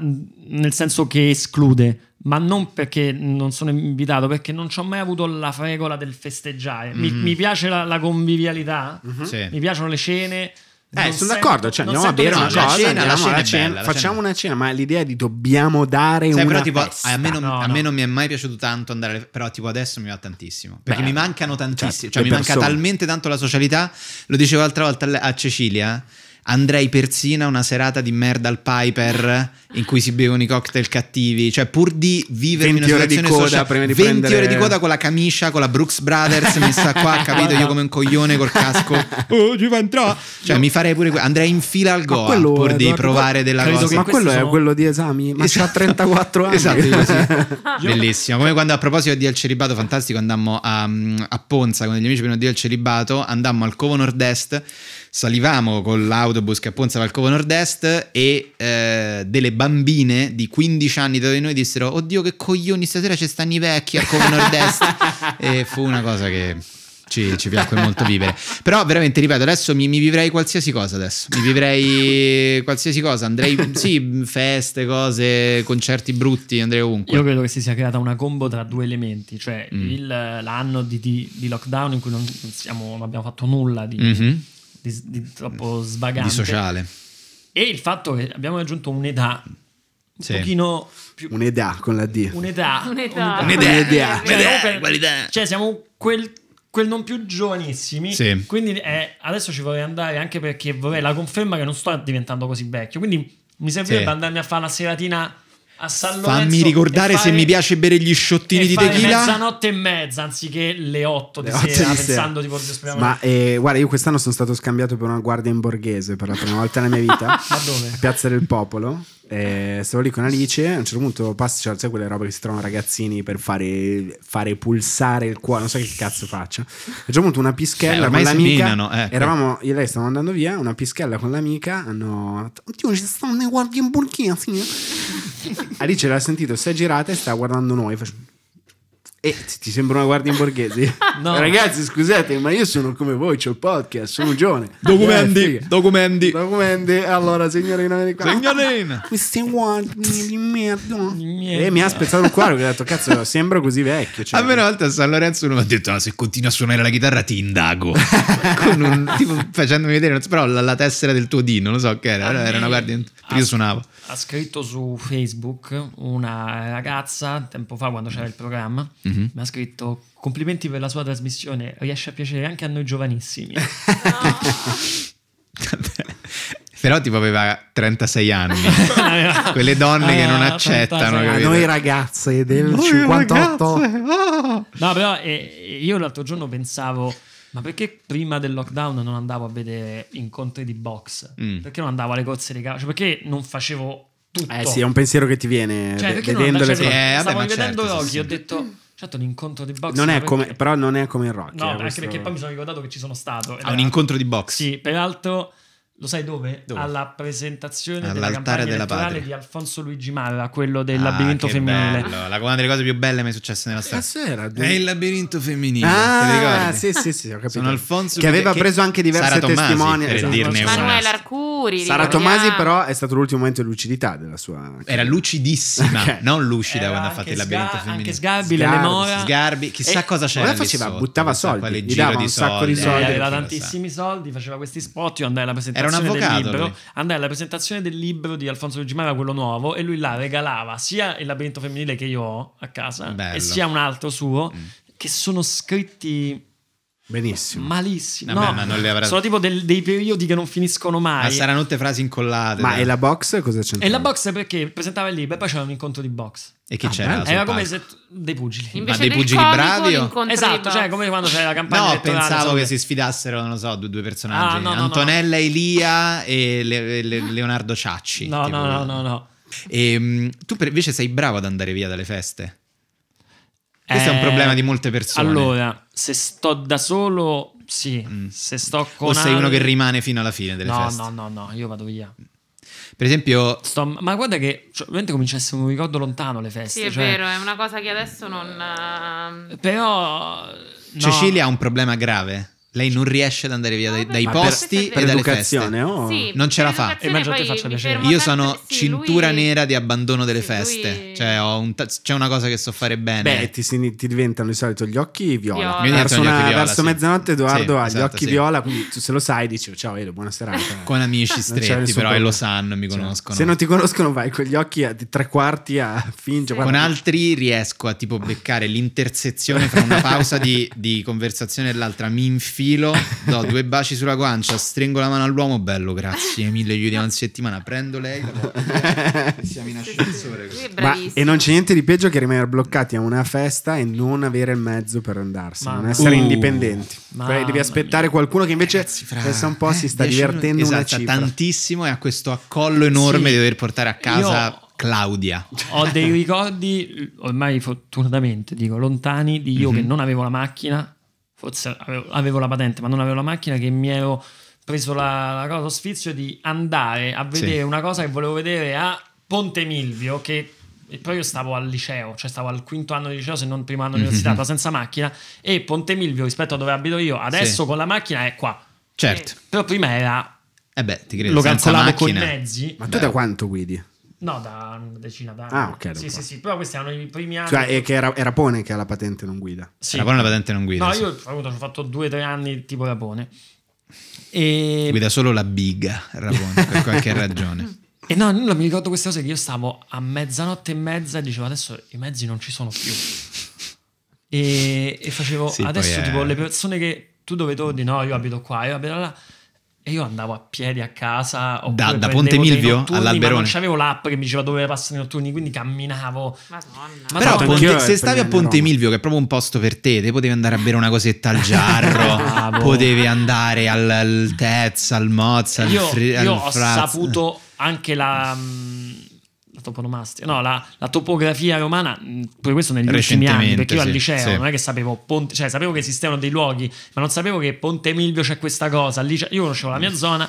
nel senso che esclude ma non perché non sono invitato, perché non ci ho mai avuto la fregola del festeggiare. Mm-hmm. Mi, mi, piace la, la convivialità, mm-hmm. sì. mi piacciono le cene, eh, non sono d'accordo, cioè andiamo a bere una cosa, cena, la cena, la cena bella, facciamo cena. una cena, ma l'idea di dobbiamo dare Sai, una tipo, festa. A me, non, no, a me non, mi è mai piaciuto tanto andare, però tipo adesso mi va tantissimo, perché Beh, mi mancano tantissimo, certo, cioè mi persone. manca talmente tanto la socialità, lo dicevo l'altra volta a Cecilia, andrei persino a una serata di merda al Piper in cui si bevono i cocktail cattivi, cioè pur di vivere in una situazione di coda sociale, prima di 20 prendere... ore di coda con la camicia, con la Brooks Brothers messa qua, capito? Io come un coglione col casco, oh, ci va entrare. Cioè no. mi farei pure andrei in fila al Goa pur di provare della cosa. Ma quello sono... è quello di esami, ma esatto. c'ha 34 anni. Esatto, così. Bellissimo. Come quando a proposito di al celibato fantastico andammo a, mm, a Ponza con degli amici prima di dire al celibato, andammo al Covo Nord-Est salivamo con l'autobus che a Ponza al Covo Nord-Est e eh, delle bambine di 15 anni da noi dissero oddio che coglioni stasera ci stanno i vecchi al Covo Nord-Est e fu una cosa che ci, ci piacque molto vivere. Però veramente, ripeto, adesso mi, mi, vivrei qualsiasi cosa adesso. Mi vivrei qualsiasi cosa, andrei, sì, feste, cose, concerti brutti, andrei ovunque. Io credo che si sia creata una combo tra due elementi, cioè mm. il, l'anno di, di, di, lockdown in cui non, siamo, non abbiamo fatto nulla di... Mm-hmm di, di troppo svagante. Di sociale. E il fatto che abbiamo raggiunto un'età un sì. pochino più... Un'età con la D. Un'età. Un'età. Un'età. un'età. Cioè, un'età. cioè siamo quel quel non più giovanissimi. Sì. Quindi eh, adesso ci vorrei andare anche perché vorrei la conferma che non sto diventando così vecchio. Quindi mi servirebbe sì. andarmi a fare una seratina a San Lorenzo. Fammi ricordare fare, se mi piace bere gli sciottini di tequila. mezzanotte e mezza anziché le 8 di, le 8 sera, di pensando tipo Ma eh, guarda, io quest'anno sono stato scambiato per una guardia in borghese per la prima volta nella mia vita. Ma dove? A Piazza del Popolo eh, stavo lì con Alice. A un certo punto passa, cioè, sai quelle robe che si trovano ragazzini per fare, fare pulsare il cuore. Non so che cazzo faccia. A un certo punto, una pischella cioè, eh, con l'amica. ecco. Eravamo io e lei stavamo andando via. Una pischella con l'amica. Hanno. Oddio, ci stanno nei guardie in Burkina. Alice l'ha sentito, si è girata e sta guardando noi. Facendo e ti sembra una guardia in borghese? no. Ragazzi, scusate, ma io sono come voi, c'ho il podcast, sono giovane. Documenti, eh, documenti. Documenti, allora, signorina, vieni qua. Signorina! Questi guardi di merda. E eh, mi ha spezzato il cuore, ho detto, cazzo, sembra così vecchio. Cioè. A me una volta a San Lorenzo uno mi ha detto, ah, se continui a suonare la chitarra ti indago. Un, tipo, facendomi vedere, però la, la, tessera del tuo dino, non so che era, era una guardia, io suonavo ha scritto su Facebook una ragazza, tempo fa quando c'era il programma, mm-hmm. mi ha scritto complimenti per la sua trasmissione, riesce a piacere anche a noi giovanissimi. Però tipo aveva 36 anni, quelle donne ah, che non ah, accettano. A noi ragazze del noi 58. Ragazze, oh. No, però eh, io l'altro giorno pensavo ma perché prima del lockdown non andavo a vedere incontri di box? Mm. Perché non andavo alle corse di calcio? Perché non facevo tutto? Eh sì, è un pensiero che ti viene cioè, eh, certo, vedendo le cose. Eh, stavo vedendo certo, Rocky, sì, sì. ho detto... Certo, un incontro di box. Non è come, perché... Però non è come il Rocky. No, eh, anche questo... perché poi mi sono ricordato che ci sono stato. Ah, era... un incontro di box. Sì, peraltro lo sai dove? dove? Alla presentazione All'altare della, della patria di Alfonso Luigi Malla, quello del ah, labirinto femminile. Bello. La, una delle cose più belle mai è successa nella storia. Ah, Sera, due... È il labirinto femminile. Ah, sì, sì, sì, ho capito. Sono Alfonso che aveva che... preso anche diverse testimoni Per esatto. dirne Manuela Arcuri. Sara Tomasi, però, è stato l'ultimo momento di lucidità della sua. Era lucidissima, okay. non lucida Era quando ha fatto il labirinto sgar- femminile. Anche Sgarbi, Sgarbi, le mora. Sgarbi, chissà e cosa c'era. faceva? Buttava soldi. Gli dava un sacco di soldi. Eh, aveva tantissimi soldi, faceva questi spot. Io andai alla presentazione presentazione avvocato, del libro. Lui. Andai alla presentazione del libro di Alfonso Luigi Mara, quello nuovo, e lui la regalava sia il labirinto femminile che io ho a casa, Bello. e sia un altro suo, mm. che sono scritti Benissimo. Malissimo. Vabbè, ma non le avrà... Sono tipo del, dei periodi che non finiscono mai. Ma ah, saranno tutte frasi incollate. Ma dai. e la box cosa c'entra? E la box perché presentava il libro e poi c'era un incontro di box. E che ah, c'era? Era come se t- dei pugili. Invece ma dei pugili bravi Esatto, cioè come quando c'era la campagna No, pensavo so che si sfidassero, non lo so, due, due personaggi. Ah, no, no, Antonella no. Elia e le, le, Leonardo Ciacci. No, tipo. no, no, no, no. Ehm, e, tu per, invece sei bravo ad andare via dalle feste. Questo eh, è un eh, problema di molte persone. Allora, se sto da solo, sì. Mm. Se sto con. O sei uno che rimane fino alla fine delle no, feste. No, no, no, io vado via. Per esempio, Sto, ma guarda che cioè, veramente comincia a essere un ricordo lontano le feste. Sì, è cioè... vero, è una cosa che adesso non. Ehm, Però. No. Cecilia ha un problema grave lei non riesce ad andare via dai, dai posti per, e per dalle feste. Oh. Sì, non ce la fa. E mangiate faccia piacere. Io sono sì, cintura lui... nera di abbandono delle sì, feste. Lui... Cioè, un ta- c'è una cosa che so fare bene. Beh, ti, ti diventano di solito gli occhi viola. viola. Verso, una, occhi viola, verso mezzanotte Edoardo ha esatto, gli occhi viola, quindi tu se lo sai dici ciao Edo, buona serata. Con amici stretti però e lo sanno, mi cioè, conoscono. Se non ti conoscono vai con gli occhi di tre quarti a fingere. Con altri riesco a tipo beccare l'intersezione fra una pausa di conversazione e l'altra. Mi infilo filo, do due baci sulla guancia, stringo la mano all'uomo, bello, grazie mille, gli diamo una settimana, prendo lei, siamo in ascensore. Ma, e non c'è niente di peggio che rimanere bloccati a una festa e non avere il mezzo per andarsene, non essere uh, indipendenti. Cioè, devi aspettare mia. qualcuno che invece Ragazzi, fra, pensa un po' eh, si sta divertendo esatto, una cifra. tantissimo e ha questo accollo enorme sì. di dover portare a casa... Io... Claudia. Ho dei ricordi, ormai fortunatamente dico, lontani di io mm -hmm. che non avevo la macchina forse avevo, avevo, la patente ma non avevo la macchina che mi ero preso la, la cosa, lo sfizio di andare a vedere sì. una cosa che volevo vedere a Ponte Milvio che e io stavo al liceo, cioè stavo al quinto anno di liceo, se non primo anno di mhm. università, mm-hmm. senza macchina. E Ponte Milvio, rispetto a dove abito io, adesso sì. con la macchina è qua. Certo. E, però prima era. Eh beh, ti credo. Lo calcolavo con i mezzi. Ma tu beh. da quanto guidi? No, da una decina d'anni. Ah, ok. Sì, sì, sì, però questi erano i primi anni. Cioè, è che era, è Rapone che ha la patente non guida. Sì. Rapone la patente non guida. No, sì. io appunto, ho fatto due o tre anni tipo Rapone. E... Guida solo la biga Rapone, per qualche ragione. E no, nulla, mi ricordo queste cose che io stavo a mezzanotte e mezza e dicevo adesso i mezzi non ci sono più. E, e facevo sì, adesso tipo è... le persone che tu dove torni, no, io abito qua, io abito là e io andavo a piedi a casa. Da, da Ponte Milvio notturni, all'Alberone. non c'avevo l'app che mi diceva dove passano i notturni, quindi camminavo. Madonna. Ma Però Ponte, se stavi a Ponte Milvio, che è proprio un posto per te, te potevi andare a bere una cosetta al giarro, potevi andare al, al Tez, al Mozza, al, fri- al Io ho saputo anche la... Mh, mm, la toponomastica, no, la, la topografia romana, mm, pure questo negli ultimi anni, perché io sì, al liceo sì. non è che sapevo, Ponte, cioè sapevo che esistevano dei luoghi, ma non sapevo che Ponte Milvio c'è questa cosa, Lì, io conoscevo la mia zona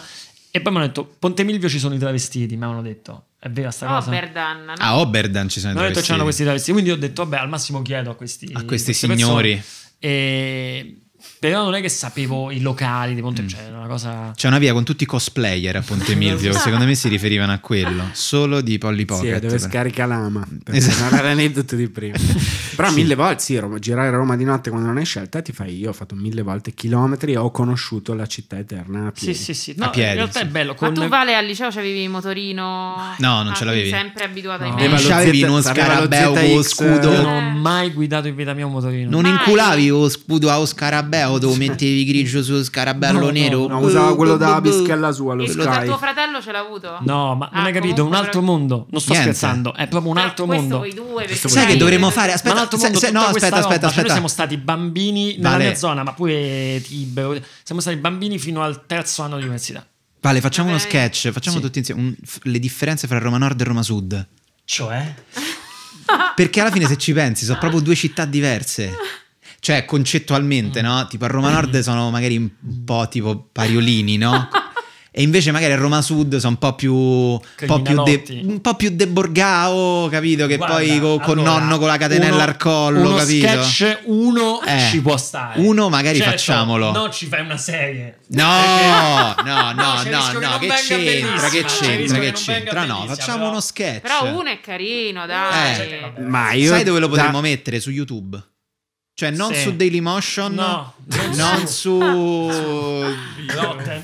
e poi mi hanno detto Ponte Milvio ci sono i travestiti, mi hanno detto è vera sta cosa? Oberdan, no? Ah, Oberdan ci sono i travestiti. Detto, questi travestiti, quindi ho detto vabbè al massimo chiedo a questi, a questi signori. Persone. e però non è che sapevo i locali di Ponte, mm. cioè una cosa... C'è una via con tutti i cosplayer a Ponte Mirzio, secondo me si riferivano a quello, solo di Polly Pocket. Sì, dove per... scarica l'ama, per esatto. l'aneddoto di prima. Però sì. mille volte, sì, Roma, girare a Roma di notte quando non hai scelta ti fai io, ho fatto mille volte chilometri e ho conosciuto la città eterna a piedi. Sì, sì, sì, no, piedi, in realtà sì. è bello. Con... Ma tu Vale al liceo c'avevi il motorino? Ah, no, non ah, ce l'avevi. sempre abituato no. ai miei. C'avevi uno scarabeo o scudo? Non ho mai guidato in vita mia un motorino. Non inculavi o scudo o scarabeo? scarabeo dove mettevi grigio su scarabello no, nero. No, no, usava quello della bischella sua. Lo Sky. tuo fratello ce l'ha avuto? No, ma ah, non hai ah, capito. Un altro mondo. Non sto Niente. scherzando, è proprio un ah, altro mondo. Due, sai che dovremmo fare? Aspetta, se, se, no, aspetta, aspetta, aspetta. Cioè, noi siamo stati bambini vale. nella mia zona, ma pure Tibero. Siamo stati bambini fino al terzo anno di università. Vale, facciamo okay. uno sketch, facciamo sì. tutti insieme un, le differenze fra Roma Nord e Roma Sud. Cioè? Perché alla fine se ci pensi sono proprio due città diverse. Cioè, concettualmente, mm. no? Tipo a Roma Nord mm. sono magari un po' tipo pariolini, no? E invece magari a Roma Sud sono un po' più, un po più, de, un po più de Borgao, capito? Che Guarda, poi con, allora, nonno con la catenella uno, al collo, uno capito? sketch uno eh, ci può stare. Uno magari certo, facciamolo. No, ci fai una serie. No, no, no, no, no, che, che c'entra, che c'entra, che c'entra. No, facciamo però... uno sketch. Però uno è carino, dai. Eh, cioè, ma io Sai dove lo potremmo da... mettere? Su YouTube. Cioè, non sì. su Dailymotion, no, non su.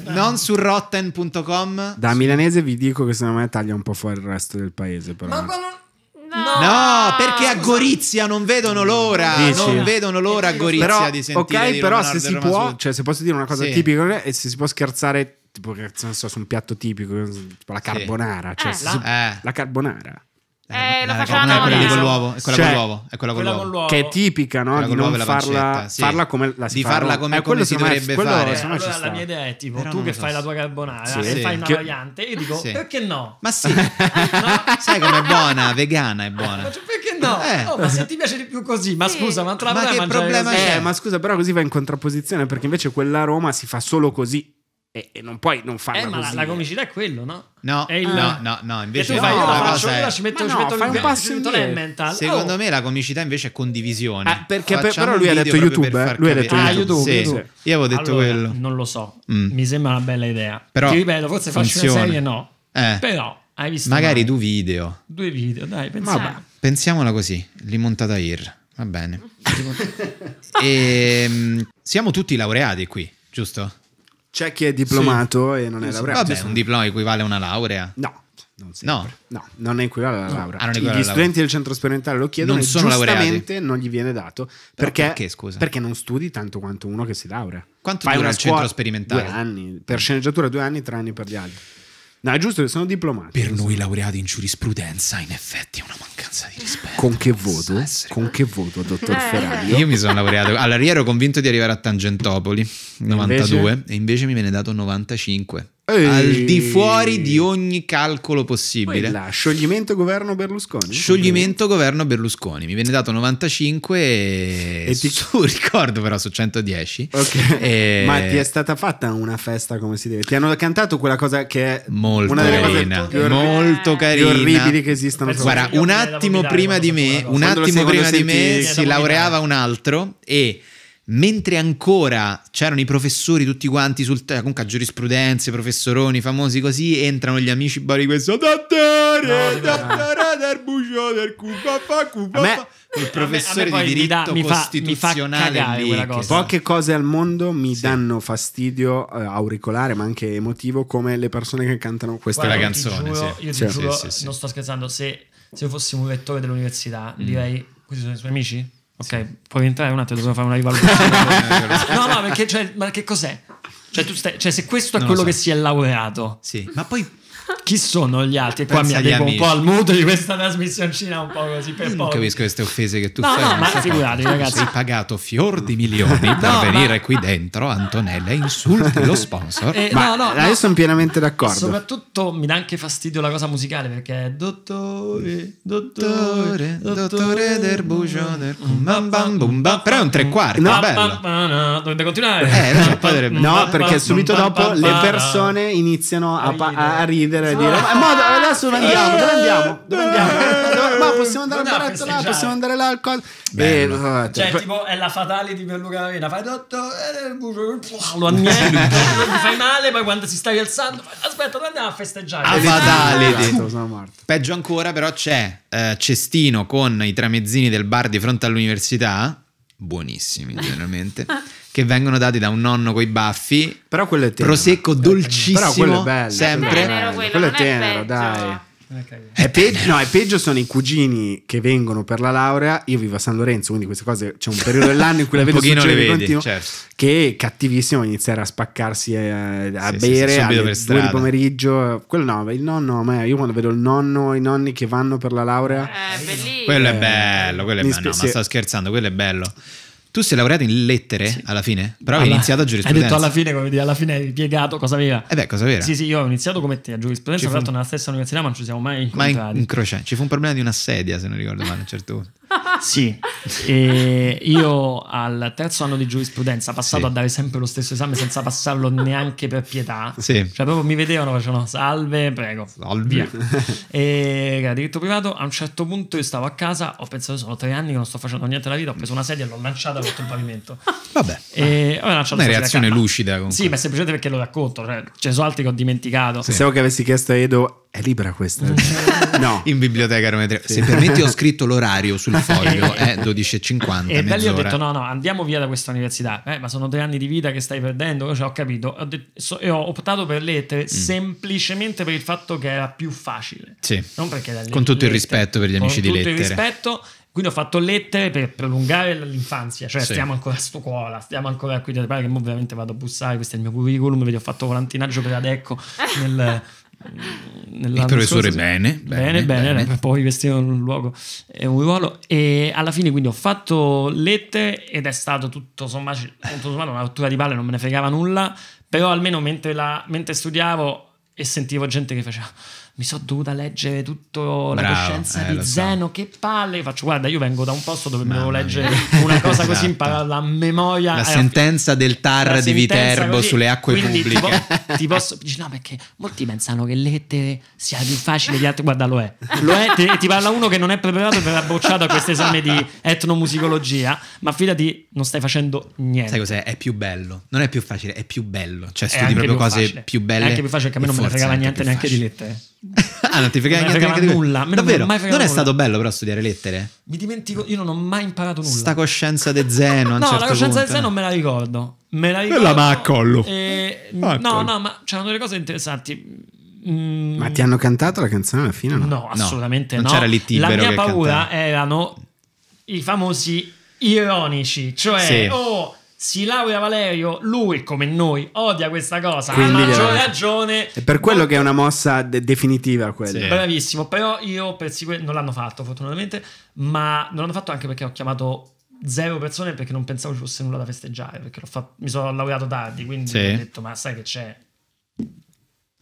non su Rotten.com. Da milanese vi dico che secondo me taglia un po' fuori il resto del paese. Però. Ma, ma no. no. perché a Gorizia non vedono l'ora. Dici? Non vedono l'ora a Gorizia però, di sentire. Ok, di però se si può, su... cioè, se posso dire una cosa sì. tipica, eh, e se si può scherzare, tipo, che so, su un piatto tipico, tipo la carbonara. Sì. Cioè, eh, la... Si... Eh. la carbonara. Eh, eh, la, la facevano quella con l'uovo, è quella, cioè, con, l'uovo, è quella, con l'uovo, Che è tipica, no? di non farla, sì. farla, come la si di farla come, eh, come si dovrebbe quello, fare. Eh, allora la mia idea è tipo Però tu che so. fai la tua carbonara sì. e sì. fai una che... variante io dico sì. perché no? Ma sì. no? Sai com'è buona, vegana è buona. Cioè, perché no? Eh. Oh, ma se ti piace di più così, ma scusa, ma, ma che problema c'è? Eh, ma scusa, però così va in contrapposizione perché invece quella Roma si fa solo così e, e non puoi non farla eh, ma la, la, comicità è quello, no? No, è il... no, no, no, invece no, fai, no, la faccio, è... ci metto, ma no, ci metto fai un, passo in nel mental. Secondo oh. me la comicità invece è condivisione. Ah, perché per, però lui ha detto YouTube, eh? lui ha detto ah, YouTube. Sì, YouTube. Io avevo detto allora, quello. Non lo so, mm. mi sembra una bella idea. Però Ti ripeto, forse faccio una serie no. Eh. Però hai visto Magari due video. Due video, dai, pensiamo. Pensiamola così, rimontata IR. Va bene. e, ehm, siamo tutti laureati qui, giusto? C'è chi è diplomato sì. e non è laureato. Vabbè, un diploma equivale a una laurea. No. Non no. no. non è equivale alla laurea. Ah, equivale Gli alla studenti laurea. del centro sperimentale lo chiedono non e giustamente laureati. non gli viene dato perché, perché, scusa? perché non studi tanto quanto uno che si laurea. Quanto Fai dura il scuola, centro sperimentale? Due anni, per sceneggiatura due anni, tre anni per gli altri. No, è giusto che sono diplomati. Per noi laureati in giurisprudenza, in effetti, è una mancanza mancanza di rispetto. Con che voto? Con che voto, dottor eh. Ferrari? Io mi sono laureato. Allora, io ero convinto di arrivare a Tangentopoli 92 invece? e invece mi viene dato 95. Ehi. al di fuori di ogni calcolo possibile. Là, scioglimento governo Berlusconi. Scioglimento governo Berlusconi. Mi viene dato 95 e, e ti... su, ricordo però su 110. Okay. E... Ma ti è stata fatta una festa come si deve? Ti hanno cantato quella cosa che è molto una delle carina, cose più orrib- molto carina. orribili che esistono. Guarda, un attimo prima di me, un attimo prima di me si laureava un altro e mentre ancora c'erano i professori tutti quanti sul te- comunque a giurisprudenze, professoroni famosi così, entrano gli amici bari questo dottore, no, dottore no. del bucio del cupa fa cupa il professore di diritto mi da, costituzionale mi fa, mi fa cagare, cosa. poche cose al mondo mi sì. danno fastidio eh, auricolare ma anche emotivo come le persone che cantano questa Guarda, canzone giuro, sì. io ti sì, giuro non sto scherzando se, se fossi un lettore dell'università mm. direi questi sono i suoi amici Ok, sì. puoi entrare un attimo, dobbiamo fare una rivalutazione. Eh, no, no, perché cioè, ma che cos'è? Cioè, stai, cioè, se questo è non quello so. che si è laureato. Sì, ma poi chi sono gli altri? qua Pensa mi adeguo un po' al mood di questa trasmissioncina un po' così per Io poco. Non capisco queste offese che tu no, fai. No, ma figurati ragazzi. Sei pagato fior di milioni per no, venire qui dentro, Antonella, insulti lo sponsor. Eh, ma no, eh, no, io sono pienamente d'accordo. Soprattutto mi dà anche fastidio la cosa musicale perché è dottore, dottore, dottore, del bucio del bam bam bam bam. Però è un tre quarti, no, bello. No, dovete continuare. Eh, no, perché subito dopo le persone iniziano a, a ridere ridere e dire ma, ma adesso eh. andiamo dove andiamo dove andiamo ma possiamo andare no, al baratto là possiamo andare là al coso eh, cioè, cioè tipo è la fatale di Pierluca Vena. fai tutto eh, lo annienti ti fai male poi quando si sta rialzando aspetta non andiamo a festeggiare a fatale dietro peggio ancora però c'è eh, cestino con i tramezzini del bar di fronte all'università buonissimi generalmente che vengono dati da un nonno coi baffi però quello è tenero prosecco dolcissimo eh, però quello è bello sempre quello è, bello, quello quello è tenero dai è, pe- no, è peggio sono i cugini che vengono per la laurea. Io vivo a San Lorenzo, quindi queste cose c'è un periodo dell'anno in cui la vedo succedere vedi, continuo, certo. che è cattivissimo iniziare a spaccarsi a, eh, a sì, bere sì, sì, alle due di pomeriggio. Quello no, il nonno, ma io quando vedo il nonno, i nonni che vanno per la laurea. Eh, quello è bello, quello è bello. no, ma sto scherzando, quello è bello. Tu sei laureato in lettere sì. alla fine? Però alla, hai iniziato a giurisprudenza. Hai detto alla fine, come dire, alla fine hai piegato cosa aveva. E eh beh, cosa aveva? Sì, sì, io ho iniziato come te a giurisprudenza, ci tra l'altro nella stessa università, ma non ci siamo mai incrociati. Mai incrociati. Ci fu un problema di una sedia, se non ricordo male, a un certo punto. Sì, e io al terzo anno di giurisprudenza, passato sì. a dare sempre lo stesso esame senza passarlo neanche per pietà, sì. cioè proprio mi vedevano, facevano salve, prego, salve. Via. E era diritto privato, a un certo punto io stavo a casa, ho pensato sono tre anni che non sto facendo niente nella vita, ho preso una sedia e l'ho lanciata sotto il pavimento. Vabbè, e ho lanciato una reazione lucida. Comunque. Sì, ma semplicemente perché lo racconto, cioè, ce ne sono altri che ho dimenticato. Pensavo che avessi chiesto a Edo è libera questa? no. In biblioteca Rometria. Sì. Se permetti ho scritto l'orario sul foglio, è eh, 12.50. E da lì ho detto no, no, andiamo via da questa università. Eh, ma sono tre anni di vita che stai perdendo, cioè, ho capito. Ho detto, so, e ho optato per lettere mm. semplicemente per il fatto che era più facile. Sì. Non perché da Con tutto il rispetto per gli amici di lettere. Con tutto il rispetto. Quindi ho fatto lettere per prolungare l'infanzia, cioè sì. stiamo ancora a scuola, stiamo ancora qui, che mo veramente vado a bussare, questo è il mio curriculum, vedi ho fatto volantinaggio per Adecco nel il professore scorso, bene, bene, bene, bene, poi vestivano un luogo e eh, un ruolo e alla fine quindi ho fatto lettere ed è stato tutto sommato, tutto sommato una rottura di palle, non me ne fregava nulla, però almeno mentre, la, mentre studiavo e sentivo gente che faceva mi sono dovuta leggere tutto Bravo, la coscienza eh, di Zeno, so. che palle, Io faccio guarda io vengo da un posto dove Mamma devo leggere mia. una cosa esatto. così, imparare la memoria. La sentenza del TAR di Viterbo così. sulle acque Quindi pubbliche. Ti, po- ti posso, no perché molti pensano che lettere sia più facile di altri, guarda lo è, lo è, ti, ti parla uno che non è preparato e verrà bocciato a questo esame di etnomusicologia, ma fidati non stai facendo niente. Sai cos'è? È più bello, non è più facile, è più bello, cioè studi proprio più cose facile. più belle. È anche più facile che a me non me ne fregava niente neanche facile. di lettere. ah, non ti frega niente, niente di nulla. Davvero? Non, non è stato bello però studiare lettere? Mi dimentico, io non ho mai imparato nulla. Sta coscienza de Zeno. no, certo la coscienza punto. de Zeno eh. me la ricordo. Me la ricordo. Quella ma a collo. E... Eh, ma no, no, ma c'erano delle cose interessanti. Mm. Ma ti hanno cantato la canzone alla fine? No, no assolutamente no. no. c'era lì La mia paura cantava. erano i famosi ironici, cioè, sì. oh, si laurea Valerio, lui come noi odia questa cosa, Quindi ha maggior ragione. È per quello ma... che è una mossa de- definitiva quella. Sì. Bravissimo, però io per sicurezza non l'hanno fatto fortunatamente, ma non l'hanno fatto anche perché ho chiamato zero persone perché non pensavo ci fosse nulla da festeggiare, perché fatto, mi sono laureato tardi, quindi sì. ho detto "Ma sai che c'è,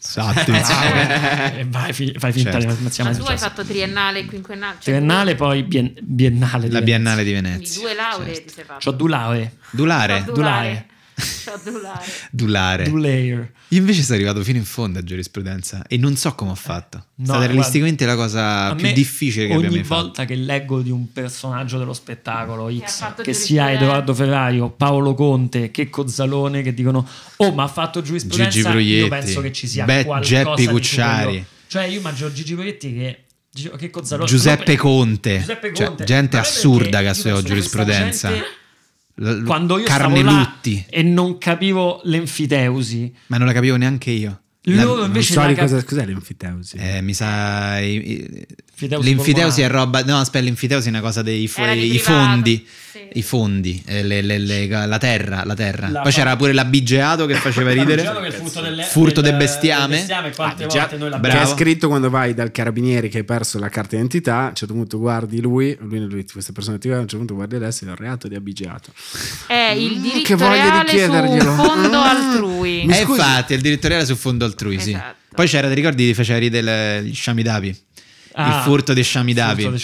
Esatto, eh, esatto. e eh, eh, vai, fi- fai finta certo. Ma tu hai fatto triennale, quinquennale, cioè triennale due... poi biennale. La biennale di Venezia. Quindi due lauree certo. ti sei fatto. C'ho due lauree. Dulare. Dulare. Dulare. Dulayer. Io invece sono arrivato fino in fondo a giurisprudenza e non so come ho eh, fatto. Eh, no, è stata guarda, realisticamente la cosa più difficile che abbia mai fatto. Ogni volta che leggo di un personaggio dello spettacolo X, che, che sia Edoardo Ferrario, Paolo Conte, che Cozzalone, che dicono "Oh, ma ha fatto giurisprudenza", Gigi io penso che ci sia Beh, qualcosa Geppi Cucciari. Cioè, io immagino Gigi Proietti che Giuseppe Conte, Giuseppe cioè, Conte. Cioè, gente assurda che ha studiato giurisprudenza. Gente quando io carne stavo Lutti. e non capivo l'enfiteusi. Ma non la capivo neanche io. Loro la, invece non so cosa, cos'è l'enfiteusi? Eh, mi sa i, i, l'infiteusi è roba no aspetta l'infiteusi è una cosa dei fo- i fondi sì. i fondi, eh, le, le, le, la terra. La terra. La Poi fa... c'era pure l'abbigeato che faceva ridere. Che furto, del, bestiame. bestiame che ah, è scritto quando vai dal carabinieri che hai perso la carta d'identità. A un certo punto guardi lui, lui, lui questa persona ti guarda, a un certo punto guardi adesso il reato di abbigeato. È il diritto mm, che voglia di chiederglielo. fondo mm. altrui. Eh, infatti, il il dirittoriale su fondo altrui, esatto. sì. Poi c'era, ti ricordi, faceva ridere gli sciami d'api ah, il furto di sciami d'api. Che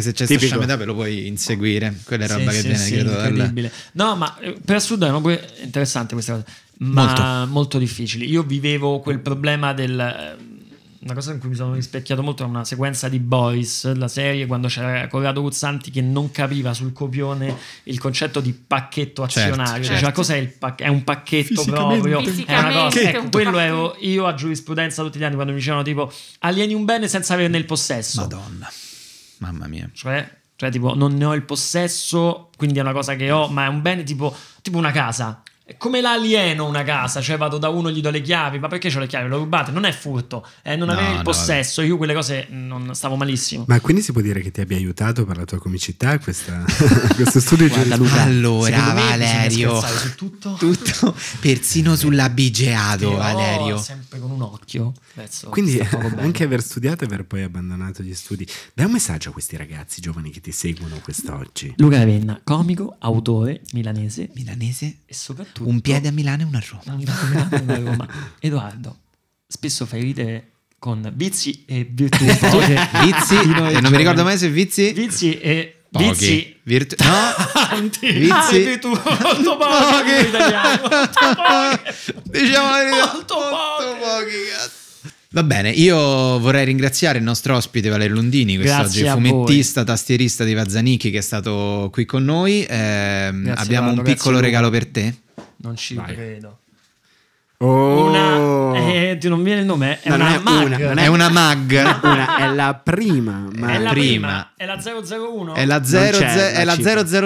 se c'è questo sciami lo puoi inseguire. Quella è roba sì, che viene, sì, credo, incredibile. Dal... No, ma eh, per assurdo è interessante questa cosa. Ma molto. molto difficili. Io vivevo quel problema del una cosa in cui mi sono rispecchiato molto è una sequenza di Boys, la serie, quando c'era Corrado Guzzanti che non capiva sul copione il concetto di pacchetto certo, azionario. Certo, certo. Cioè, cos'è il pacchetto? È un pacchetto proprio. È una cosa. Ecco, un quello ero io a giurisprudenza tutti gli anni quando mi dicevano tipo alieni un bene senza averne il possesso. Madonna, mamma mia. Cioè, cioè, tipo, non ne ho il possesso, quindi è una cosa che ho, ma è un bene tipo, tipo una casa. È come l'alieno una casa, cioè vado da uno, gli do le chiavi, ma perché ho le chiavi? Lo rubate? Non è furto, eh, non no, avevi il possesso, io quelle cose mm, non stavo malissimo. Ma quindi si può dire che ti abbia aiutato per la tua comicità questa, questo studio Guarda, Luca, Allora Valerio, su tutto? tutto, persino eh. sull'abigeato oh, Valerio. Sempre con un occhio. Penso quindi anche aver studiato e aver poi abbandonato gli studi. Dai un messaggio a questi ragazzi giovani che ti seguono quest'oggi. Luca Ravenna, comico, autore, milanese. Milanese? E soprattutto tutto. Un piede a Milano e una a Roma. Una Roma. Edoardo, spesso fai ridere con vizi e virtù. Poche. vizi, e non giovani. mi ricordo mai se vizi. Vizi e pochi. vizi. Virtu- no, tanti. Vizi. Virtù. Molto pochi. pochi. Diciamo la verità. Molto, molto pochi, cazzo. Va bene, io vorrei ringraziare il nostro ospite Valerio Lundini, quest'oggi fumettista, voi. tastierista di Vazzanicchi che è stato qui con noi. Eh, abbiamo Valdo, un piccolo regalo per te. Non ci Vai. credo. Oh. Una, eh, non viene il nome, è no, una, non è, una, è una mag, una, è la prima, mag. È la prima. È la 001. È la, 0, è la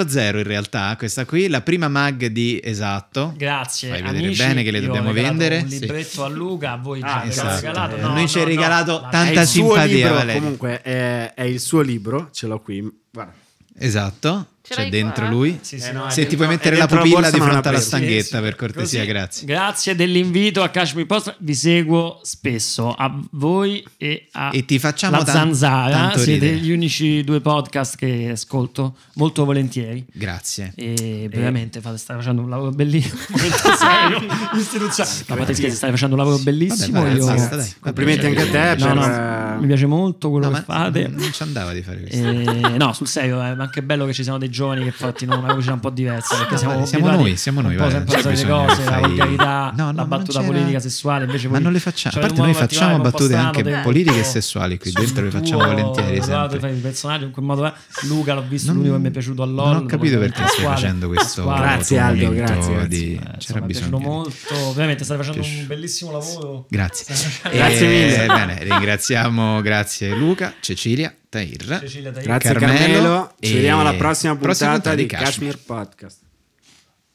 000 in realtà, questa qui, la prima mag di esatto. Grazie. Fai vedere amici, bene che le dobbiamo vendere. Un libretto sì. a Luca, a voi ah, ci esatto. regalato. Eh, no, noi no, ci hai regalato no, tanta simpatia, libro, Comunque è, è, il suo libro, ce l'ho qui. Guarda. Esatto. C'è dentro qua, lui? Sì, eh, sì, eh, no, Se ti puoi mettere la pupilla di fronte alla stanghetta, sì, per cortesia, Così. grazie. Grazie dell'invito a Cashmere Post. Vi seguo spesso a voi e a e ti facciamo la tan- Zanzara. Siete gli unici due podcast che ascolto molto volentieri. Grazie. E veramente fate, stai facendo un lavoro bellissimo. Ma fate scherzi, stai facendo un lavoro bellissimo. Vabbè, vabbè, io... dai, Complimenti anche a te. No, no, mi piace molto quello no, che fate. Non ci andava di fare eh, questo. no, sul serio, è eh, anche bello che ci siano dei giovani che infatti hanno una cucina un po' diversa perché siamo, no, siamo noi siamo noi un po' sempre cioè, le cose fai... la volgarità no, no, la battuta politica sessuale invece ma non le cioè, facciamo cioè, a parte noi facciamo battute anche del... politiche e sessuali qui dentro le facciamo volentieri sempre fai il personaggio in quel modo là. Luca l'ho visto non, l'unico che mi è piaciuto all'ora non ho capito perché stai facendo questo grazie Aldo grazie cioè, eh, c'era bisogno molto ovviamente stai facendo un bellissimo lavoro grazie eh, grazie mille bene ringraziamo grazie Luca Cecilia Tahir. Cecilia Tahir. Grazie Carmelo. Carmelo. Ci vediamo alla prossima puntata, prossima puntata di, di Kashmir. Kashmir Podcast.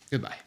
Goodbye.